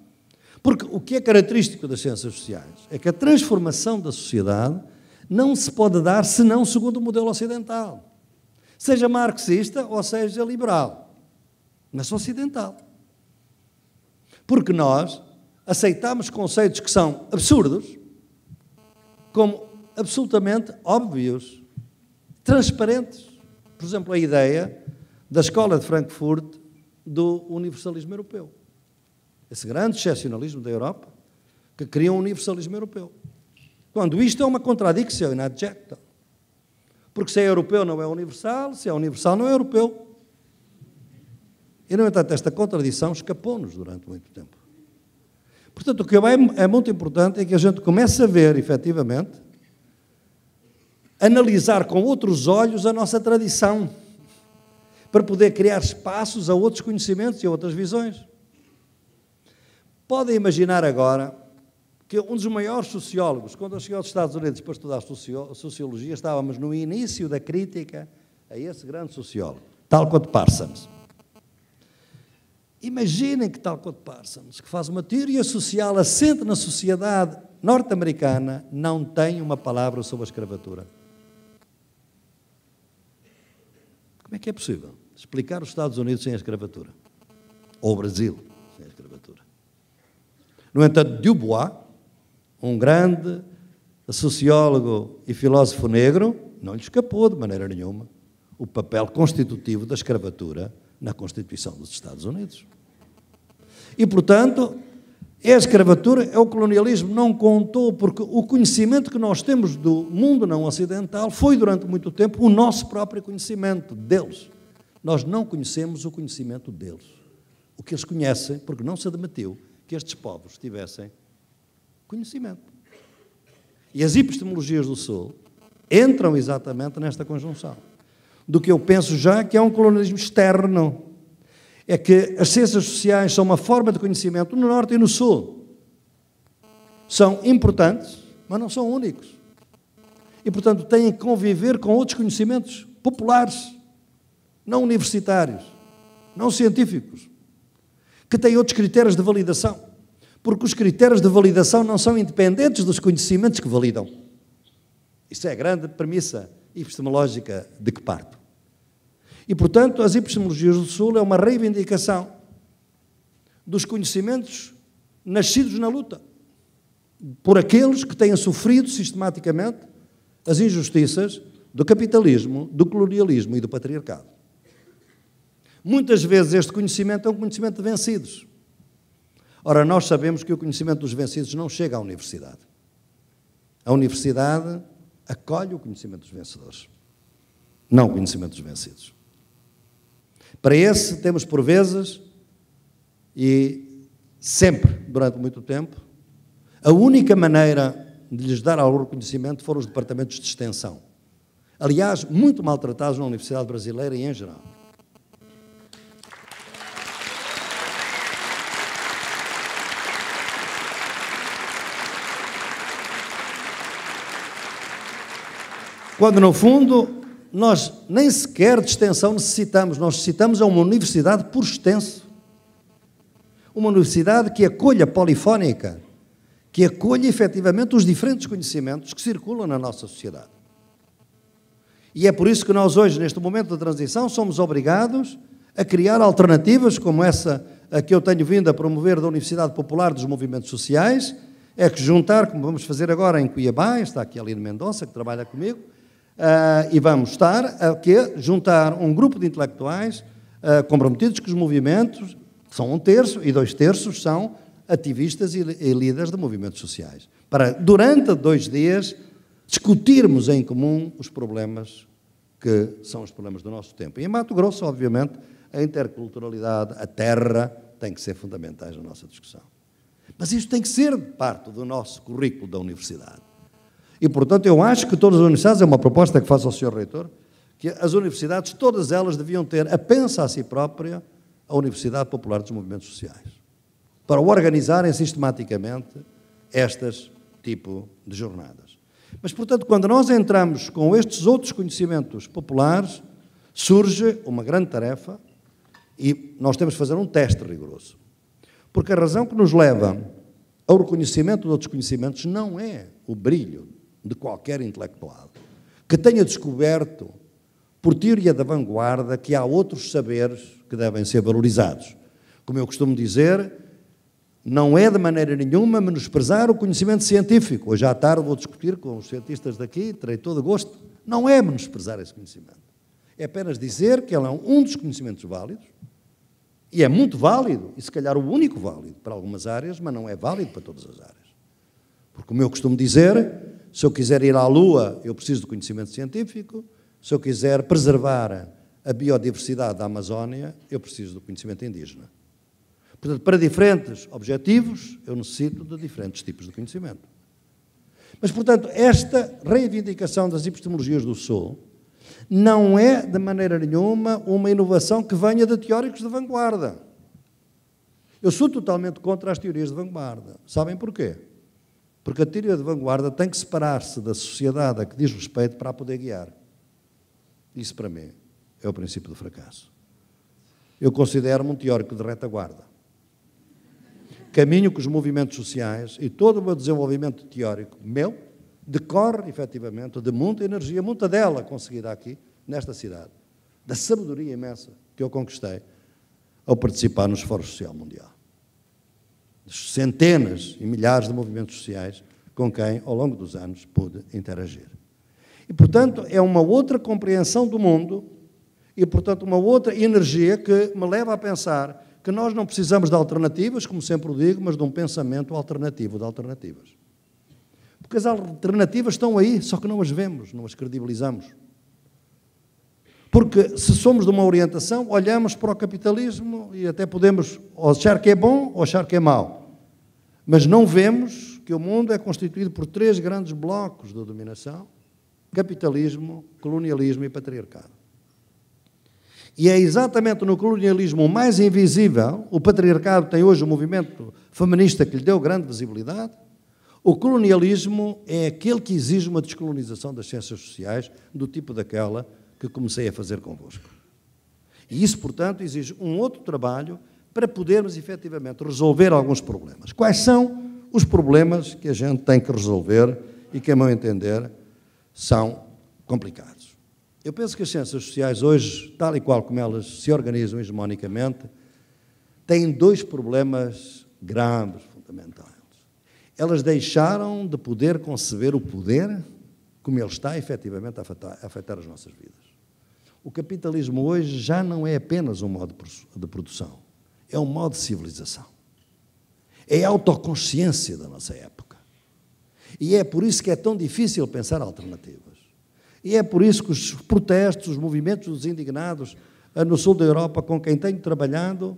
Porque o que é característico das ciências sociais é que a transformação da sociedade não se pode dar senão segundo o modelo ocidental, seja marxista ou seja liberal mas ocidental. Porque nós aceitamos conceitos que são absurdos como absolutamente óbvios, transparentes. Por exemplo, a ideia da escola de Frankfurt do universalismo europeu. Esse grande excepcionalismo da Europa que cria um universalismo europeu. Quando isto é uma contradição inadjecta. Porque se é europeu não é universal, se é universal não é europeu. E, no entanto, esta contradição escapou-nos durante muito tempo. Portanto, o que é, é muito importante é que a gente comece a ver, efetivamente, analisar com outros olhos a nossa tradição, para poder criar espaços a outros conhecimentos e a outras visões. Podem imaginar agora que um dos maiores sociólogos, quando eu cheguei aos Estados Unidos para estudar sociologia, estávamos no início da crítica a esse grande sociólogo, tal quanto Parsons. Imaginem que quanto Parsons, que faz uma teoria social assente na sociedade norte-americana, não tem uma palavra sobre a escravatura. Como é que é possível explicar os Estados Unidos sem a escravatura? Ou o Brasil sem a escravatura? No entanto, Dubois, um grande sociólogo e filósofo negro, não lhe escapou de maneira nenhuma o papel constitutivo da escravatura na Constituição dos Estados Unidos. E, portanto, a escravatura é o colonialismo, não contou, porque o conhecimento que nós temos do mundo não ocidental foi durante muito tempo o nosso próprio conhecimento deles. Nós não conhecemos o conhecimento deles. O que eles conhecem, porque não se admitiu que estes povos tivessem conhecimento. E as epistemologias do Sul entram exatamente nesta conjunção do que eu penso já, que é um colonialismo externo. É que as ciências sociais são uma forma de conhecimento no Norte e no Sul. São importantes, mas não são únicos. E, portanto, têm que conviver com outros conhecimentos populares, não universitários, não científicos, que têm outros critérios de validação. Porque os critérios de validação não são independentes dos conhecimentos que validam. Isso é a grande premissa epistemológica de que parto. E, portanto, as epistemologias do Sul é uma reivindicação dos conhecimentos nascidos na luta, por aqueles que têm sofrido sistematicamente as injustiças do capitalismo, do colonialismo e do patriarcado. Muitas vezes este conhecimento é um conhecimento de vencidos. Ora, nós sabemos que o conhecimento dos vencidos não chega à universidade. A universidade acolhe o conhecimento dos vencedores, não o conhecimento dos vencidos. Para esse, temos por vezes, e sempre, durante muito tempo, a única maneira de lhes dar algum reconhecimento foram os departamentos de extensão. Aliás, muito maltratados na Universidade Brasileira e em geral. Quando, no fundo, nós nem sequer de extensão necessitamos, nós necessitamos é uma universidade por extenso. Uma universidade que acolha polifónica, que acolha efetivamente os diferentes conhecimentos que circulam na nossa sociedade. E é por isso que nós hoje, neste momento de transição, somos obrigados a criar alternativas como essa a que eu tenho vindo a promover da Universidade Popular dos Movimentos Sociais, é que juntar, como vamos fazer agora em Cuiabá, está aqui ali Mendonça, que trabalha comigo, Uh, e vamos estar a quê? juntar um grupo de intelectuais uh, comprometidos com os movimentos, que são um terço, e dois terços são ativistas e, e líderes de movimentos sociais, para, durante dois dias, discutirmos em comum os problemas que são os problemas do nosso tempo. E em Mato Grosso, obviamente, a interculturalidade, a terra, têm que ser fundamentais na nossa discussão. Mas isto tem que ser parte do nosso currículo da universidade. E, portanto, eu acho que todas as universidades, é uma proposta que faço ao Sr. Reitor, que as universidades, todas elas deviam ter, a pensa a si própria, a Universidade Popular dos Movimentos Sociais, para organizarem sistematicamente estas tipo de jornadas. Mas, portanto, quando nós entramos com estes outros conhecimentos populares, surge uma grande tarefa e nós temos de fazer um teste rigoroso. Porque a razão que nos leva ao reconhecimento de outros conhecimentos não é o brilho de qualquer intelectual que tenha descoberto, por teoria da vanguarda, que há outros saberes que devem ser valorizados. Como eu costumo dizer, não é de maneira nenhuma menosprezar o conhecimento científico. Hoje à tarde vou discutir com os cientistas daqui, terei todo gosto. Não é menosprezar esse conhecimento. É apenas dizer que ele é um dos conhecimentos válidos, e é muito válido, e se calhar o único válido para algumas áreas, mas não é válido para todas as áreas. Porque, como eu costumo dizer, se eu quiser ir à Lua, eu preciso de conhecimento científico. Se eu quiser preservar a biodiversidade da Amazónia, eu preciso do conhecimento indígena. Portanto, para diferentes objetivos, eu necessito de diferentes tipos de conhecimento. Mas, portanto, esta reivindicação das epistemologias do Sul não é, de maneira nenhuma, uma inovação que venha de teóricos de vanguarda. Eu sou totalmente contra as teorias de vanguarda. Sabem porquê? Porque a teoria de vanguarda tem que separar-se da sociedade a que diz respeito para a poder guiar. Isso, para mim, é o princípio do fracasso. Eu considero-me um teórico de retaguarda. Caminho que os movimentos sociais e todo o meu desenvolvimento teórico meu decorre, efetivamente, de muita energia, muita dela conseguida aqui, nesta cidade, da sabedoria imensa que eu conquistei ao participar no Esforço Social Mundial centenas e milhares de movimentos sociais com quem, ao longo dos anos, pude interagir. E, portanto, é uma outra compreensão do mundo e, portanto, uma outra energia que me leva a pensar que nós não precisamos de alternativas, como sempre digo, mas de um pensamento alternativo de alternativas. Porque as alternativas estão aí, só que não as vemos, não as credibilizamos. Porque se somos de uma orientação, olhamos para o capitalismo e até podemos achar que é bom ou achar que é mau. Mas não vemos que o mundo é constituído por três grandes blocos de dominação: capitalismo, colonialismo e patriarcado. E é exatamente no colonialismo mais invisível, o patriarcado tem hoje o um movimento feminista que lhe deu grande visibilidade. O colonialismo é aquele que exige uma descolonização das ciências sociais, do tipo daquela que comecei a fazer convosco. E isso, portanto, exige um outro trabalho para podermos efetivamente resolver alguns problemas. Quais são os problemas que a gente tem que resolver e que, a meu entender, são complicados? Eu penso que as ciências sociais hoje, tal e qual como elas se organizam hegemonicamente, têm dois problemas graves, fundamentais. Elas deixaram de poder conceber o poder como ele está efetivamente a afetar, as nossas vidas. O capitalismo hoje já não é apenas um modo de produção é um mal de civilização. É a autoconsciência da nossa época. E é por isso que é tão difícil pensar alternativas. E é por isso que os protestos, os movimentos dos indignados ah, no sul da Europa, com quem tenho trabalhado,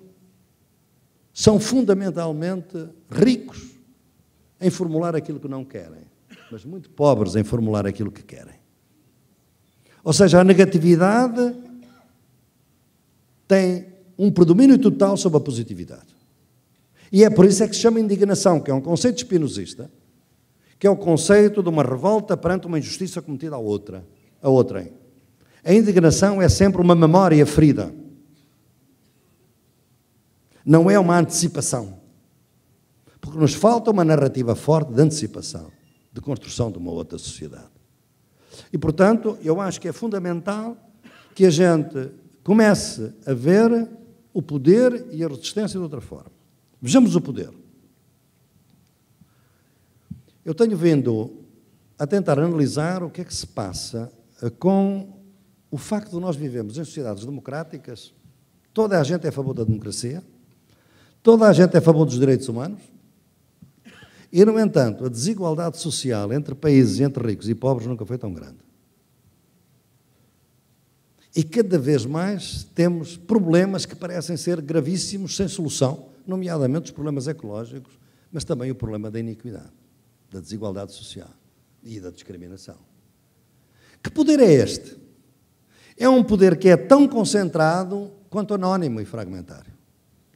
são fundamentalmente ricos em formular aquilo que não querem, mas muito pobres em formular aquilo que querem. Ou seja, a negatividade tem um predomínio total sobre a positividade. E é por isso é que se chama indignação, que é um conceito espinosista, que é o conceito de uma revolta perante uma injustiça cometida a outra, a outrem. A indignação é sempre uma memória ferida. Não é uma antecipação. Porque nos falta uma narrativa forte de antecipação, de construção de uma outra sociedade. E, portanto, eu acho que é fundamental que a gente comece a ver o poder e a resistência de outra forma. Vejamos o poder. Eu tenho vindo a tentar analisar o que é que se passa eh, com o facto de nós vivemos em sociedades democráticas, toda a gente é a favor da democracia, toda a gente é a favor dos direitos humanos, e, no entanto, a desigualdade social entre países, entre ricos e pobres, nunca foi tão grande. E cada vez mais temos problemas que parecem ser gravíssimos, sem solução, nomeadamente os problemas ecológicos, mas também o problema da iniquidade, da desigualdade social e da discriminação. Que poder é este? É um poder que é tão concentrado quanto anónimo e fragmentário.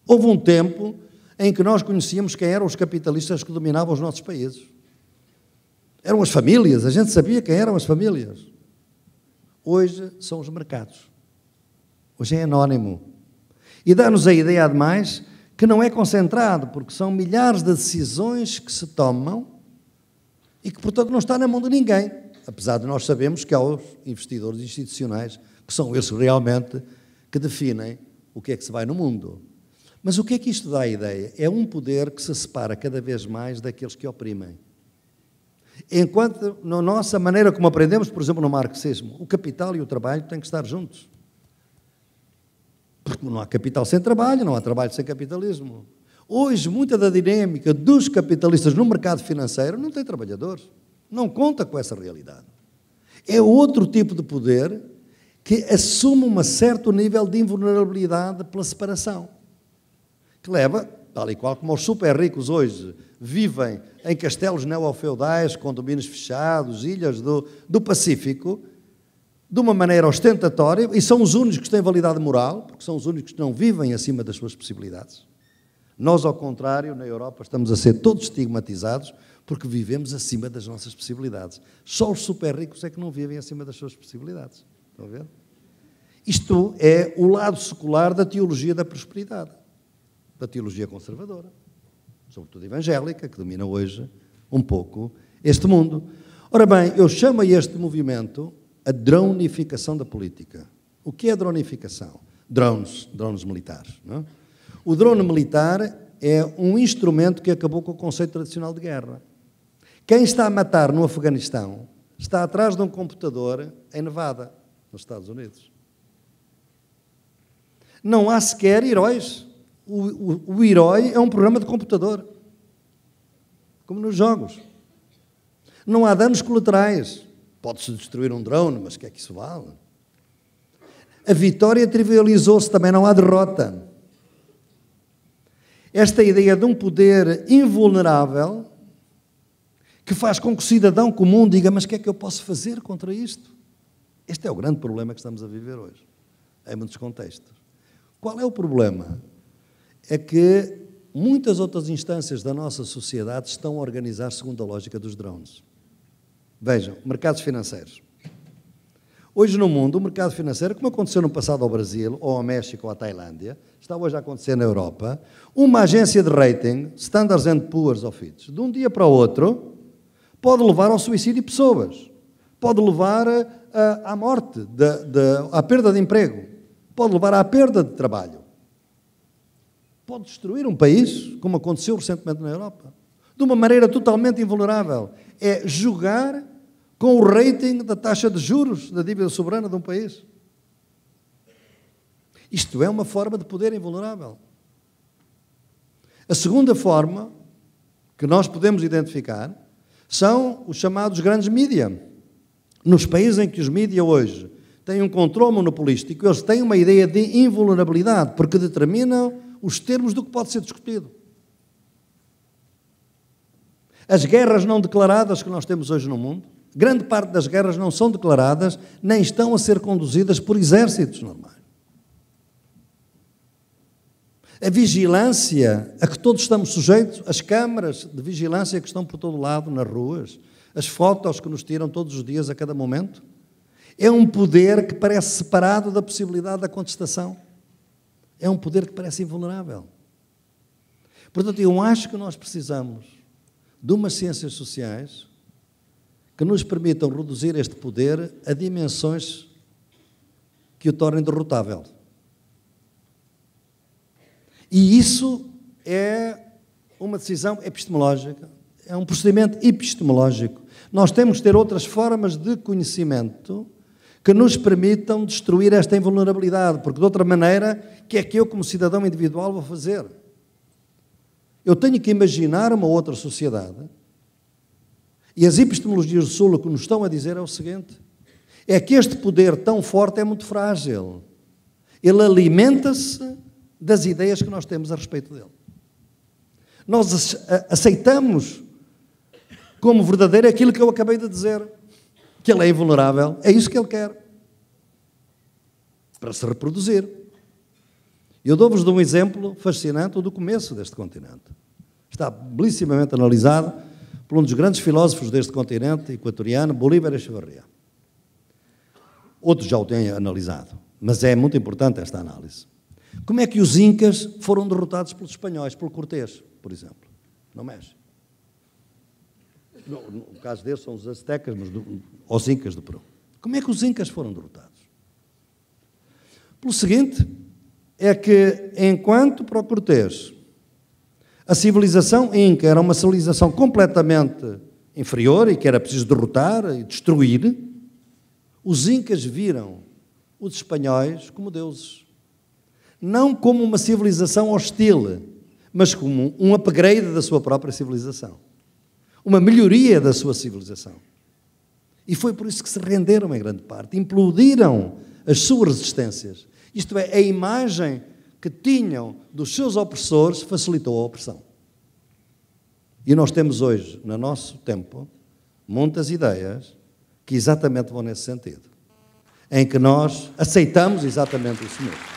Houve um tempo em que nós conhecíamos quem eram os capitalistas que dominavam os nossos países. Eram as famílias, a gente sabia quem eram as famílias hoje são os mercados. Hoje é anónimo. E dá-nos a ideia, ademais, que não é concentrado, porque são milhares de decisões que se tomam e que, portanto, não está na mão de ninguém. Apesar de nós sabemos que há os investidores institucionais, que são esses realmente que definem o que é que se vai no mundo. Mas o que é que isto dá a ideia? É um poder que se separa cada vez mais daqueles que oprimem. Enquanto na nossa maneira como aprendemos, por exemplo, no marxismo, o capital e o trabalho têm que estar juntos. Porque não há capital sem trabalho, não há trabalho sem capitalismo. Hoje, muita da dinâmica dos capitalistas no mercado financeiro não tem trabalhadores. Não conta com essa realidade. É outro tipo de poder que assume um certo nível de invulnerabilidade pela separação, que leva, tal e qual como os super ricos hoje vivem em castelos neofeudais, condomínios fechados, ilhas do, do Pacífico, de uma maneira ostentatória, e são os únicos que têm validade moral, porque são os únicos que não vivem acima das suas possibilidades. Nós, ao contrário, na Europa, estamos a ser todos estigmatizados porque vivemos acima das nossas possibilidades. Só os super ricos é que não vivem acima das suas possibilidades. Estão a ver? Isto é o lado secular da teologia da prosperidade, da teologia conservadora sobretudo evangélica, que domina hoje um pouco este mundo. Ora bem, eu chamo a este movimento a dronificação da política. O que é a dronificação? Drones, drones militares. É? O drone militar é um instrumento que acabou com o conceito tradicional de guerra. Quem está a matar no Afeganistão está atrás de um computador em Nevada, nos Estados Unidos. Não há sequer heróis o, o, o herói é um programa de computador, como nos jogos. Não há danos colaterais. Pode-se destruir um drone, mas o que é que isso vale? A vitória trivializou-se, também não há derrota. Esta é ideia de um poder invulnerável que faz com que o cidadão comum diga: Mas o que é que eu posso fazer contra isto? Este é o grande problema que estamos a viver hoje, em muitos contextos. Qual é o problema? é que muitas outras instâncias da nossa sociedade estão a organizar segundo a lógica dos drones. Vejam, mercados financeiros. Hoje no mundo, o mercado financeiro, como aconteceu no passado ao Brasil, ou ao México, ou à Tailândia, está hoje a acontecer na Europa, uma agência de rating, Standards and Poor's of Fitch, de um dia para o outro, pode levar ao suicídio de pessoas, pode levar eh, à morte, de, de, à perda de emprego, pode levar à perda de trabalho pode destruir um país, como aconteceu recentemente na Europa, de uma maneira totalmente invulnerável. É jogar com o rating da taxa de juros da dívida soberana de um país. Isto é uma forma de poder invulnerável. A segunda forma que nós podemos identificar são os chamados grandes mídia. Nos países em que os mídia hoje têm um controle monopolístico, eles têm uma ideia de invulnerabilidade, porque determinam os termos do que pode ser discutido. As guerras não declaradas que nós temos hoje no mundo, grande parte das guerras não são declaradas, nem estão a ser conduzidas por exércitos normais. A vigilância a que todos estamos sujeitos, as câmaras de vigilância que estão por todo lado, nas ruas, as fotos que nos tiram todos os dias, a cada momento, é um poder que parece separado da possibilidade da contestação. É um poder que parece invulnerável. Portanto, eu acho que nós precisamos de umas ciências sociais que nos permitam reduzir este poder a dimensões que o tornem derrotável. E isso é uma decisão epistemológica, é um procedimento epistemológico. Nós temos que ter outras formas de conhecimento que nos permitam destruir esta invulnerabilidade, porque de outra maneira, o que é que eu, como cidadão individual, vou fazer? Eu tenho que imaginar uma outra sociedade. E as epistemologias do Sul o que nos estão a dizer é o seguinte: é que este poder tão forte é muito frágil. Ele alimenta-se das ideias que nós temos a respeito dele. Nós aceitamos como verdadeiro aquilo que eu acabei de dizer que ele é invulnerável, é isso que ele quer para se reproduzir. Eu dou-vos um exemplo fascinante do começo deste continente. Está belíssimamente analisado por um dos grandes filósofos deste continente equatoriano, Bolívar Echeverria. Outros já o têm analisado, mas é muito importante esta análise. Como é que os Incas foram derrotados pelos espanhóis, por Cortés, por exemplo? Não mexe no, caso deles são os aztecas, mas do, os incas do Peru. Como é que os incas foram derrotados? Pelo seguinte, é que enquanto para o Cortês a civilização inca era uma civilização completamente inferior e que era preciso derrotar e destruir, os incas viram os espanhóis como deuses. Não como uma civilização hostil, mas como um upgrade da sua própria civilização uma melhoria da sua civilização. E foi por isso que se renderam em grande parte, implodiram as suas resistências. Isto é, a imagem que tinham dos seus opressores facilitou a opressão. E nós temos hoje, no nosso tempo, muitas ideias que exatamente vão nesse sentido, em que nós aceitamos exatamente isso mesmo.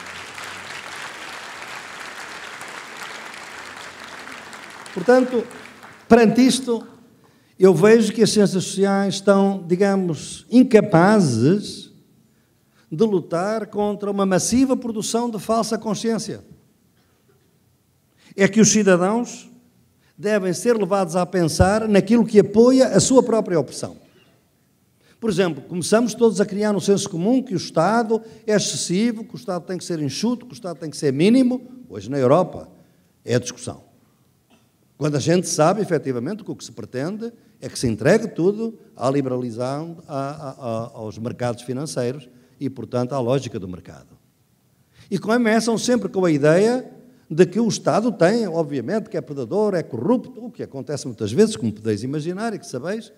Portanto, perante isto, eu vejo que as ciências sociais estão, digamos, incapazes de lutar contra uma massiva produção de falsa consciência. É que os cidadãos devem ser levados a pensar naquilo que apoia a sua própria opção. Por exemplo, começamos todos a criar um senso comum que o Estado é excessivo, que o Estado tem que ser enxuto, que o Estado tem que ser mínimo. Hoje, na Europa, é a discussão. Quando a gente sabe, efetivamente, que o que se pretende é que se entregue tudo à liberalização a, a, a, aos mercados financeiros e, portanto, à lógica do mercado. E começam sempre com a ideia de que o Estado tem, obviamente, que é predador, é corrupto, o que acontece muitas vezes, como podeis imaginar e que sabeis,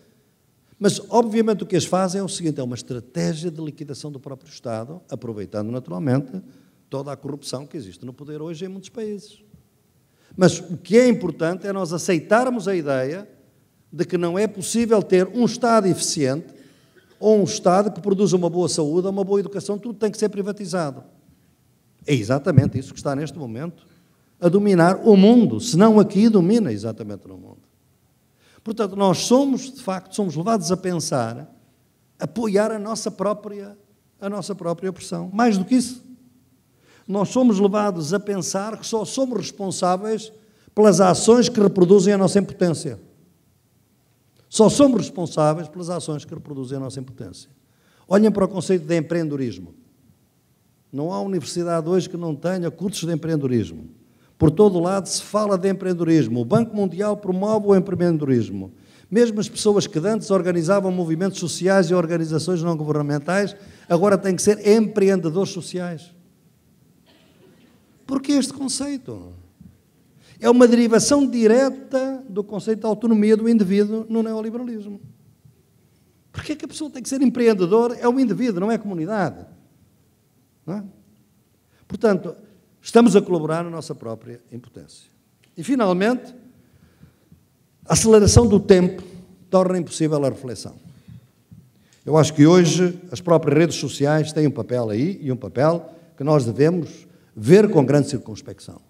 mas, obviamente, o que eles fazem é o seguinte: é uma estratégia de liquidação do próprio Estado, aproveitando naturalmente toda a corrupção que existe no poder hoje em muitos países. Mas o que é importante é nós aceitarmos a ideia de que não é possível ter um Estado eficiente ou um Estado que produza uma boa saúde ou uma boa educação, tudo tem que ser privatizado. É exatamente isso que está neste momento a dominar o mundo, se não aqui domina exatamente no mundo. Portanto, nós somos, de facto, somos levados a pensar, a apoiar a nossa própria a nossa própria opressão. Mais do que isso, nós somos levados a pensar que só somos responsáveis pelas ações que reproduzem a nossa impotência. Só somos responsáveis pelas ações que reproduzem a nossa impotência. Olhem para o conceito de empreendedorismo. Não há universidade hoje que não tenha cursos de empreendedorismo. Por todo lado se fala de empreendedorismo. O Banco Mundial promove o empreendedorismo. Mesmo as pessoas que antes organizavam movimentos sociais e organizações não governamentais, agora têm que ser empreendedores sociais. Por que este conceito? é uma derivação direta do conceito de autonomia do indivíduo no neoliberalismo. Porque é que a pessoa tem que ser empreendedor? É o indivíduo, não é a comunidade. Não é? Portanto, estamos a colaborar na nossa própria impotência. E, finalmente, a aceleração do tempo torna impossível a reflexão. Eu acho que hoje as próprias redes sociais têm um papel aí e um papel que nós devemos ver com grande circunspecção.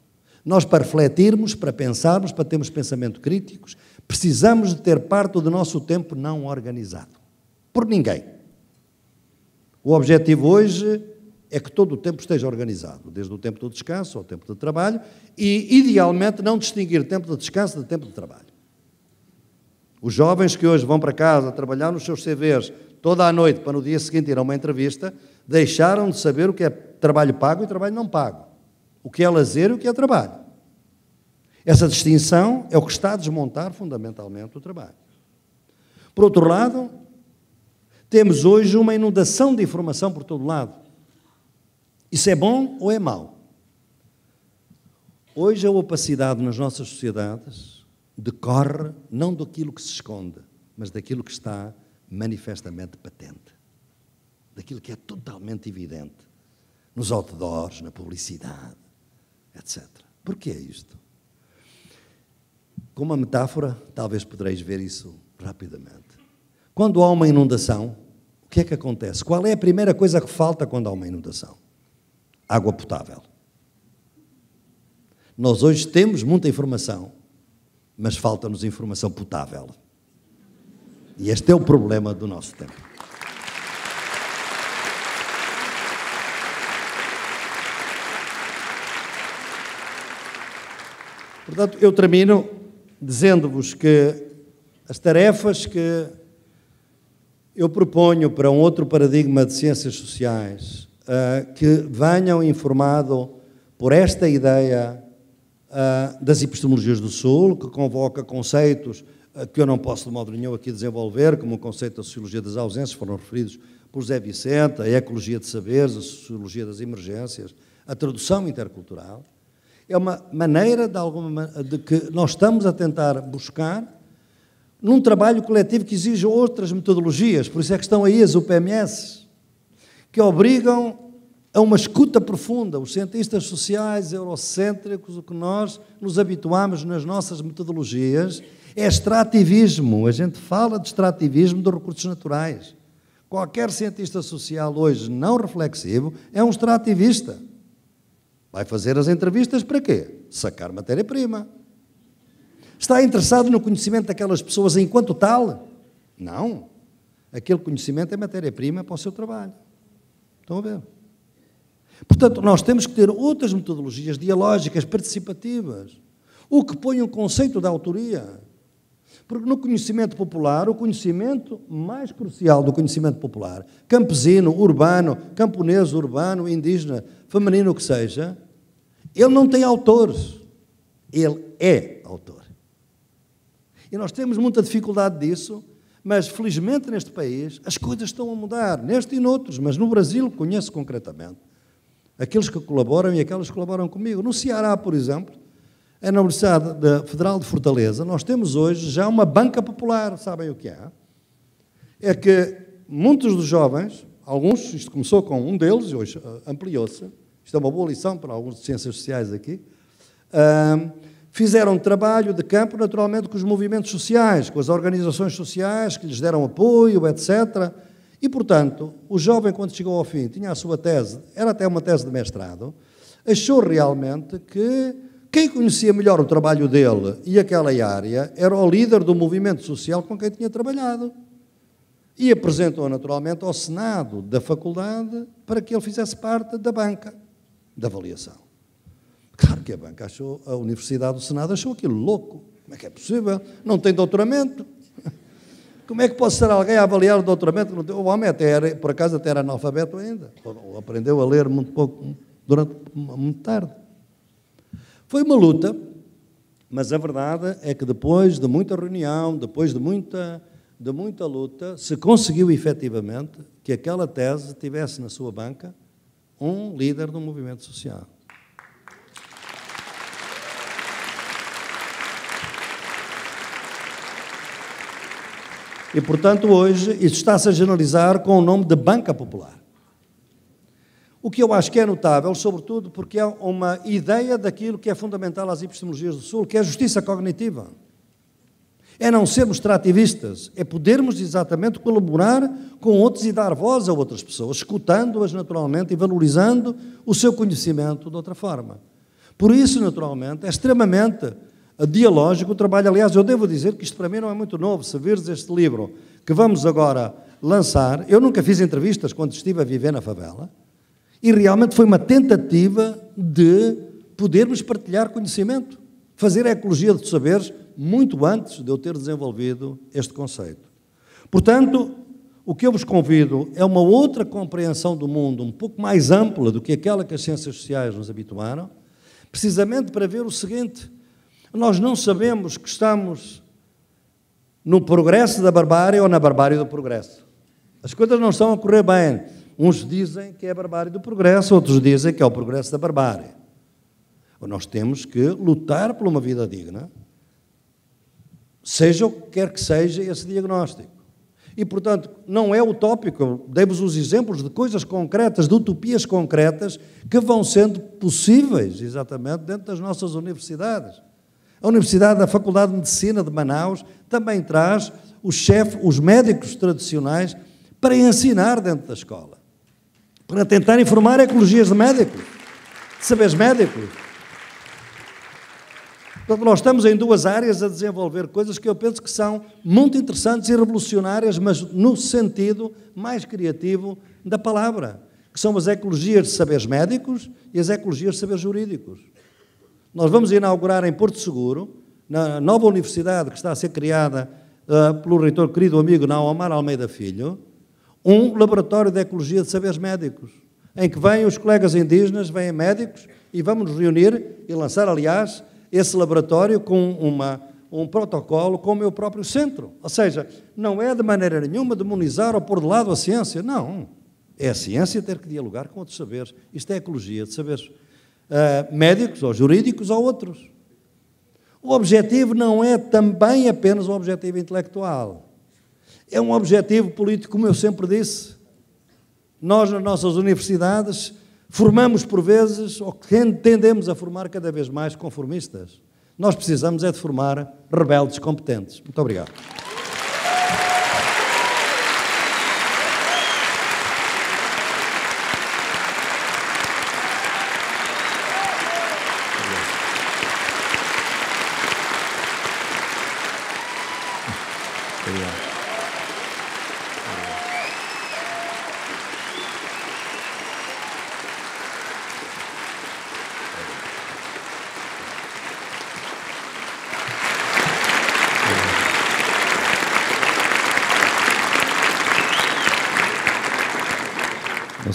Nós, para refletirmos, para pensarmos, para termos pensamento críticos, precisamos de ter parte do nosso tempo não organizado. Por ninguém. O objetivo hoje é que todo o tempo esteja organizado, desde o tempo do descanso ao tempo do trabalho, e idealmente não distinguir tempo de descanso de tempo de trabalho. Os jovens que hoje vão para casa trabalhar nos seus CVs toda a noite para no dia seguinte ir a uma entrevista, deixaram de saber o que é trabalho pago e trabalho não pago o que é lazer e o que é trabalho. Essa distinção é o que está a desmontar fundamentalmente o trabalho. Por outro lado, temos hoje uma inundação de informação por todo lado. Isso é bom ou é mau? Hoje a opacidade nas nossas sociedades decorre não daquilo que se esconde, mas daquilo que está manifestamente patente. Daquilo que é totalmente evidente nos outdoors, na publicidade etc. Por que é isto? Com uma metáfora, talvez podereis ver isso rapidamente. Quando há uma inundação, o que é que acontece? Qual é a primeira coisa que falta quando há uma inundação? Água potável. Nós hoje temos muita informação, mas falta-nos informação potável. E este é o problema do nosso tempo. Portanto, eu termino dizendo-vos que as tarefas que eu proponho para um outro paradigma de ciências sociais uh, que venham informado por esta ideia uh, das epistemologias do Sul, que convoca conceitos eh, que eu não posso de modo nenhum aqui desenvolver, como o conceito da sociologia das ausências, foram referidos por José Vicente, a ecologia de saberes, a sociologia das emergências, a tradução intercultural é uma maneira de, alguma, de que nós estamos a tentar buscar num trabalho coletivo que exige outras metodologias, por isso é que estão aí as UPMS, que obrigam a uma escuta profunda, os cientistas sociais, eurocêntricos, o que nós nos habituamos nas nossas metodologias é extrativismo. A gente fala de extrativismo dos recursos naturais. Qualquer cientista social hoje não reflexivo é um extrativista. Vai fazer as entrevistas para quê? Sacar matéria-prima. Está interessado no conhecimento daquelas pessoas enquanto tal? Não. Aquele conhecimento é matéria-prima para o seu trabalho. Estão a ver? Portanto, nós temos que ter outras metodologias dialógicas, participativas, o que põe um conceito da autoria. Porque no conhecimento popular, o conhecimento mais crucial do conhecimento popular, campesino, urbano, camponês, urbano, indígena, feminino, o que seja, ele não tem autores. Ele é autor. E nós temos muita dificuldade disso, mas felizmente neste país as coisas estão a mudar, neste e noutros, mas no Brasil conheço concretamente. Aqueles que colaboram e aquelas que colaboram comigo. No Ceará, por exemplo, na Universidade Federal de Fortaleza, nós temos hoje já uma banca popular, sabem o que é? É que muitos dos jovens, alguns, isto começou com um deles, hoje ah, ampliou-se, isto é uma boa lição para alguns de ciências sociais aqui, ah, fizeram trabalho de campo, naturalmente, com os movimentos sociais, com as organizações sociais que lhes deram apoio, etc. E, portanto, o jovem, quando chegou ao fim, tinha a sua tese, era até uma tese de mestrado, achou realmente que quem conhecia melhor o trabalho dele e aquela área era o líder do movimento social com quem tinha trabalhado. E apresentou naturalmente ao Senado da faculdade para que ele fizesse parte da banca da avaliação. Claro que a banca achou, a Universidade do Senado achou aquilo louco. Como é que é possível? Não tem doutoramento. Como é que pode ser alguém a avaliar o doutoramento? O homem até era, por acaso até era analfabeto ainda, ou aprendeu a ler muito pouco, durante muito tarde. Foi uma luta, mas a verdade é que depois de muita reunião, depois de muita, de muita luta, se conseguiu efetivamente que aquela tese tivesse na sua banca um líder do movimento social. E, portanto, hoje isso está-se a generalizar com o nome de Banca Popular. O que eu acho que é notável, sobretudo porque é uma ideia daquilo que é fundamental às epistemologias do Sul, que é a justiça cognitiva. É não sermos trativistas, é podermos exatamente colaborar com outros e dar voz a outras pessoas, escutando-as naturalmente e valorizando o seu conhecimento de outra forma. Por isso, naturalmente, é extremamente dialógico o trabalho. Aliás, eu devo dizer que isto para mim não é muito novo. Se vires este livro que vamos agora lançar, eu nunca fiz entrevistas quando estive a viver na favela. E realmente foi uma tentativa de podermos partilhar conhecimento, fazer a ecologia de saberes muito antes de eu ter desenvolvido este conceito. Portanto, o que eu vos convido é uma outra compreensão do mundo, um pouco mais ampla do que aquela que as ciências sociais nos habituaram, precisamente para ver o seguinte: nós não sabemos que estamos no progresso da barbárie ou na barbárie do progresso. As coisas não estão a correr bem. Uns dizem que é a barbárie do progresso, outros dizem que é o progresso da barbárie. Nós temos que lutar por uma vida digna, seja o que quer que seja esse diagnóstico. E, portanto, não é utópico. Dei-vos os exemplos de coisas concretas, de utopias concretas, que vão sendo possíveis, exatamente, dentro das nossas universidades. A Universidade da Faculdade de Medicina de Manaus também traz os médicos tradicionais, para ensinar dentro da escola para tentar informar ecologias de médicos, de saberes médicos. Portanto, nós estamos em duas áreas a desenvolver coisas que eu penso que são muito interessantes e revolucionárias, mas no sentido mais criativo da palavra, que são as ecologias de saberes médicos e as ecologias de saberes jurídicos. Nós vamos inaugurar em Porto Seguro, na nova universidade que está a ser criada uh, pelo reitor querido amigo Naomar Almeida Filho, um laboratório de ecologia de saberes médicos, em que vêm os colegas indígenas, vêm médicos e vamos nos reunir e lançar, aliás, esse laboratório com uma, um protocolo com o meu próprio centro. Ou seja, não é de maneira nenhuma demonizar ou pôr de lado a ciência, não. É a ciência ter que dialogar com outros saberes. Isto é ecologia de saberes uh, médicos ou jurídicos ou outros. O objetivo não é também apenas um objetivo intelectual. É um objetivo político, como eu sempre disse. Nós, nas nossas universidades, formamos por vezes, ou tendemos a formar cada vez mais conformistas. Nós precisamos é de formar rebeldes competentes. Muito obrigado.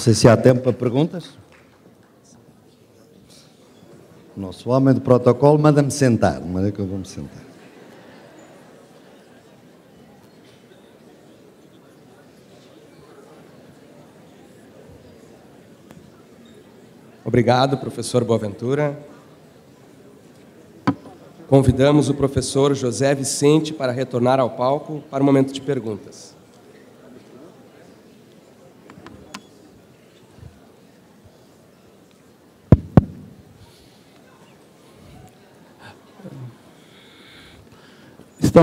sei se há tempo para perguntas. O nosso homem de protocolo manda-me sentar, de maneira que eu vou-me sentar. Obrigado, professor Boaventura. Convidamos o professor José Vicente para retornar ao palco para o momento de perguntas.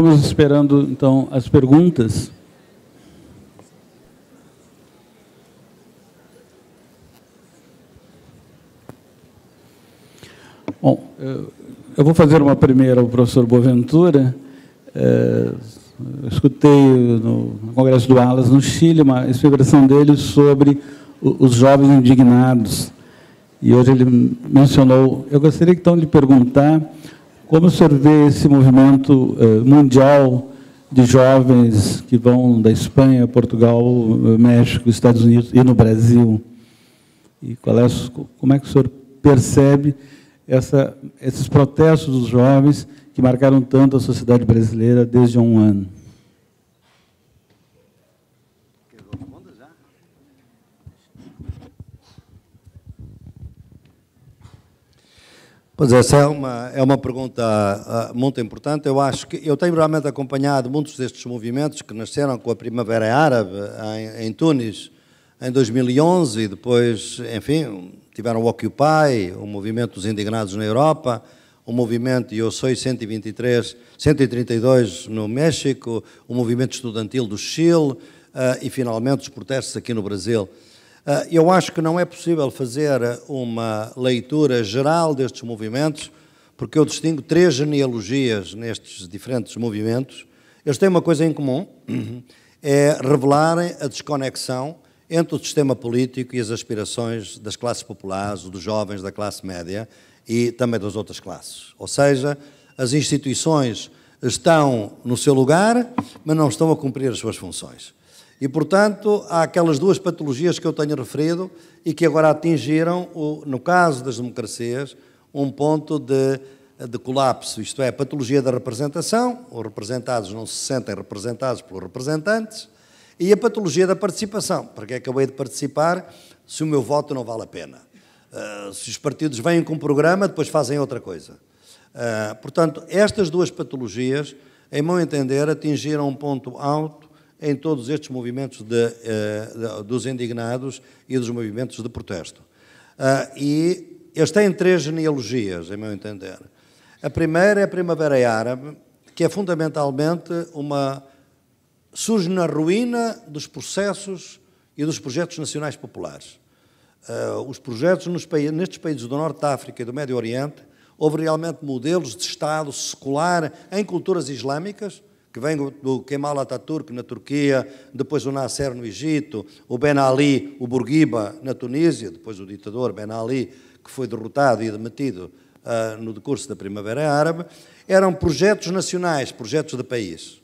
estamos esperando, então, as perguntas. Bom, eu vou fazer uma primeira ao professor Boaventura. É, escutei no Congresso do Alas, no Chile, uma expressão dele sobre os jovens indignados. E hoje ele mencionou. Eu gostaria então de perguntar como o senhor vê esse movimento eh, mundial de jovens que vão da Espanha, Portugal, eh, México, Estados Unidos e no Brasil? E é, como é que o senhor percebe essa, esses protestos dos jovens que marcaram tanto a sociedade brasileira desde há um ano? Pois é, essa é uma, é uma pergunta ah, muito importante. Eu acho que eu tenho realmente acompanhado muitos destes movimentos que nasceram com a Primavera Árabe em, em Tunis em 2011 e depois, enfim, tiveram o Occupy, o movimento dos indignados na Europa, o movimento Eu sou 123, 132 no México, o movimento estudantil do Chile ah, e finalmente os protestos aqui no Brasil. Ah, eu acho que não é possível fazer uma leitura geral destes movimentos, porque eu distingo três genealogias nestes diferentes movimentos. Eles têm uma coisa em comum, é revelarem a desconexão entre o sistema político e as aspirações das classes populares, dos jovens, da classe média e também das outras classes. Ou seja, as instituições estão no seu lugar, mas não estão a cumprir as suas funções. E, portanto, há aquelas duas patologias que eu tenho referido e que agora atingiram, o, no caso das democracias, um ponto de, de colapso, isto é, a patologia da representação, os representados não se sentem representados pelos representantes, e a patologia da participação, porque acabei é de participar se o meu voto não vale a pena. Uh, se os partidos vêm com um programa, depois fazem outra coisa. Uh, portanto, estas duas patologias, em meu entender, atingiram um ponto alto em todos estes movimentos eh, de, dos indignados e dos movimentos de protesto. Ah, e eles têm três genealogias, a meu entender. A primeira é a Primavera Árabe, que é fundamentalmente uma. surge na ruína dos processos e dos projetos nacionais populares. Ah, os projetos nos, nestes países do Norte da África e do Médio Oriente houve realmente modelos de Estado secular em culturas islâmicas que vem do Kemal Atatürk na Turquia, depois o Nasser no Egito, o Ben Ali, o Bourguiba na Tunísia, depois o ditador Ben Ali, que foi derrotado e demitido uh, no decurso da Primavera Árabe, eram projetos nacionais, projetos de país.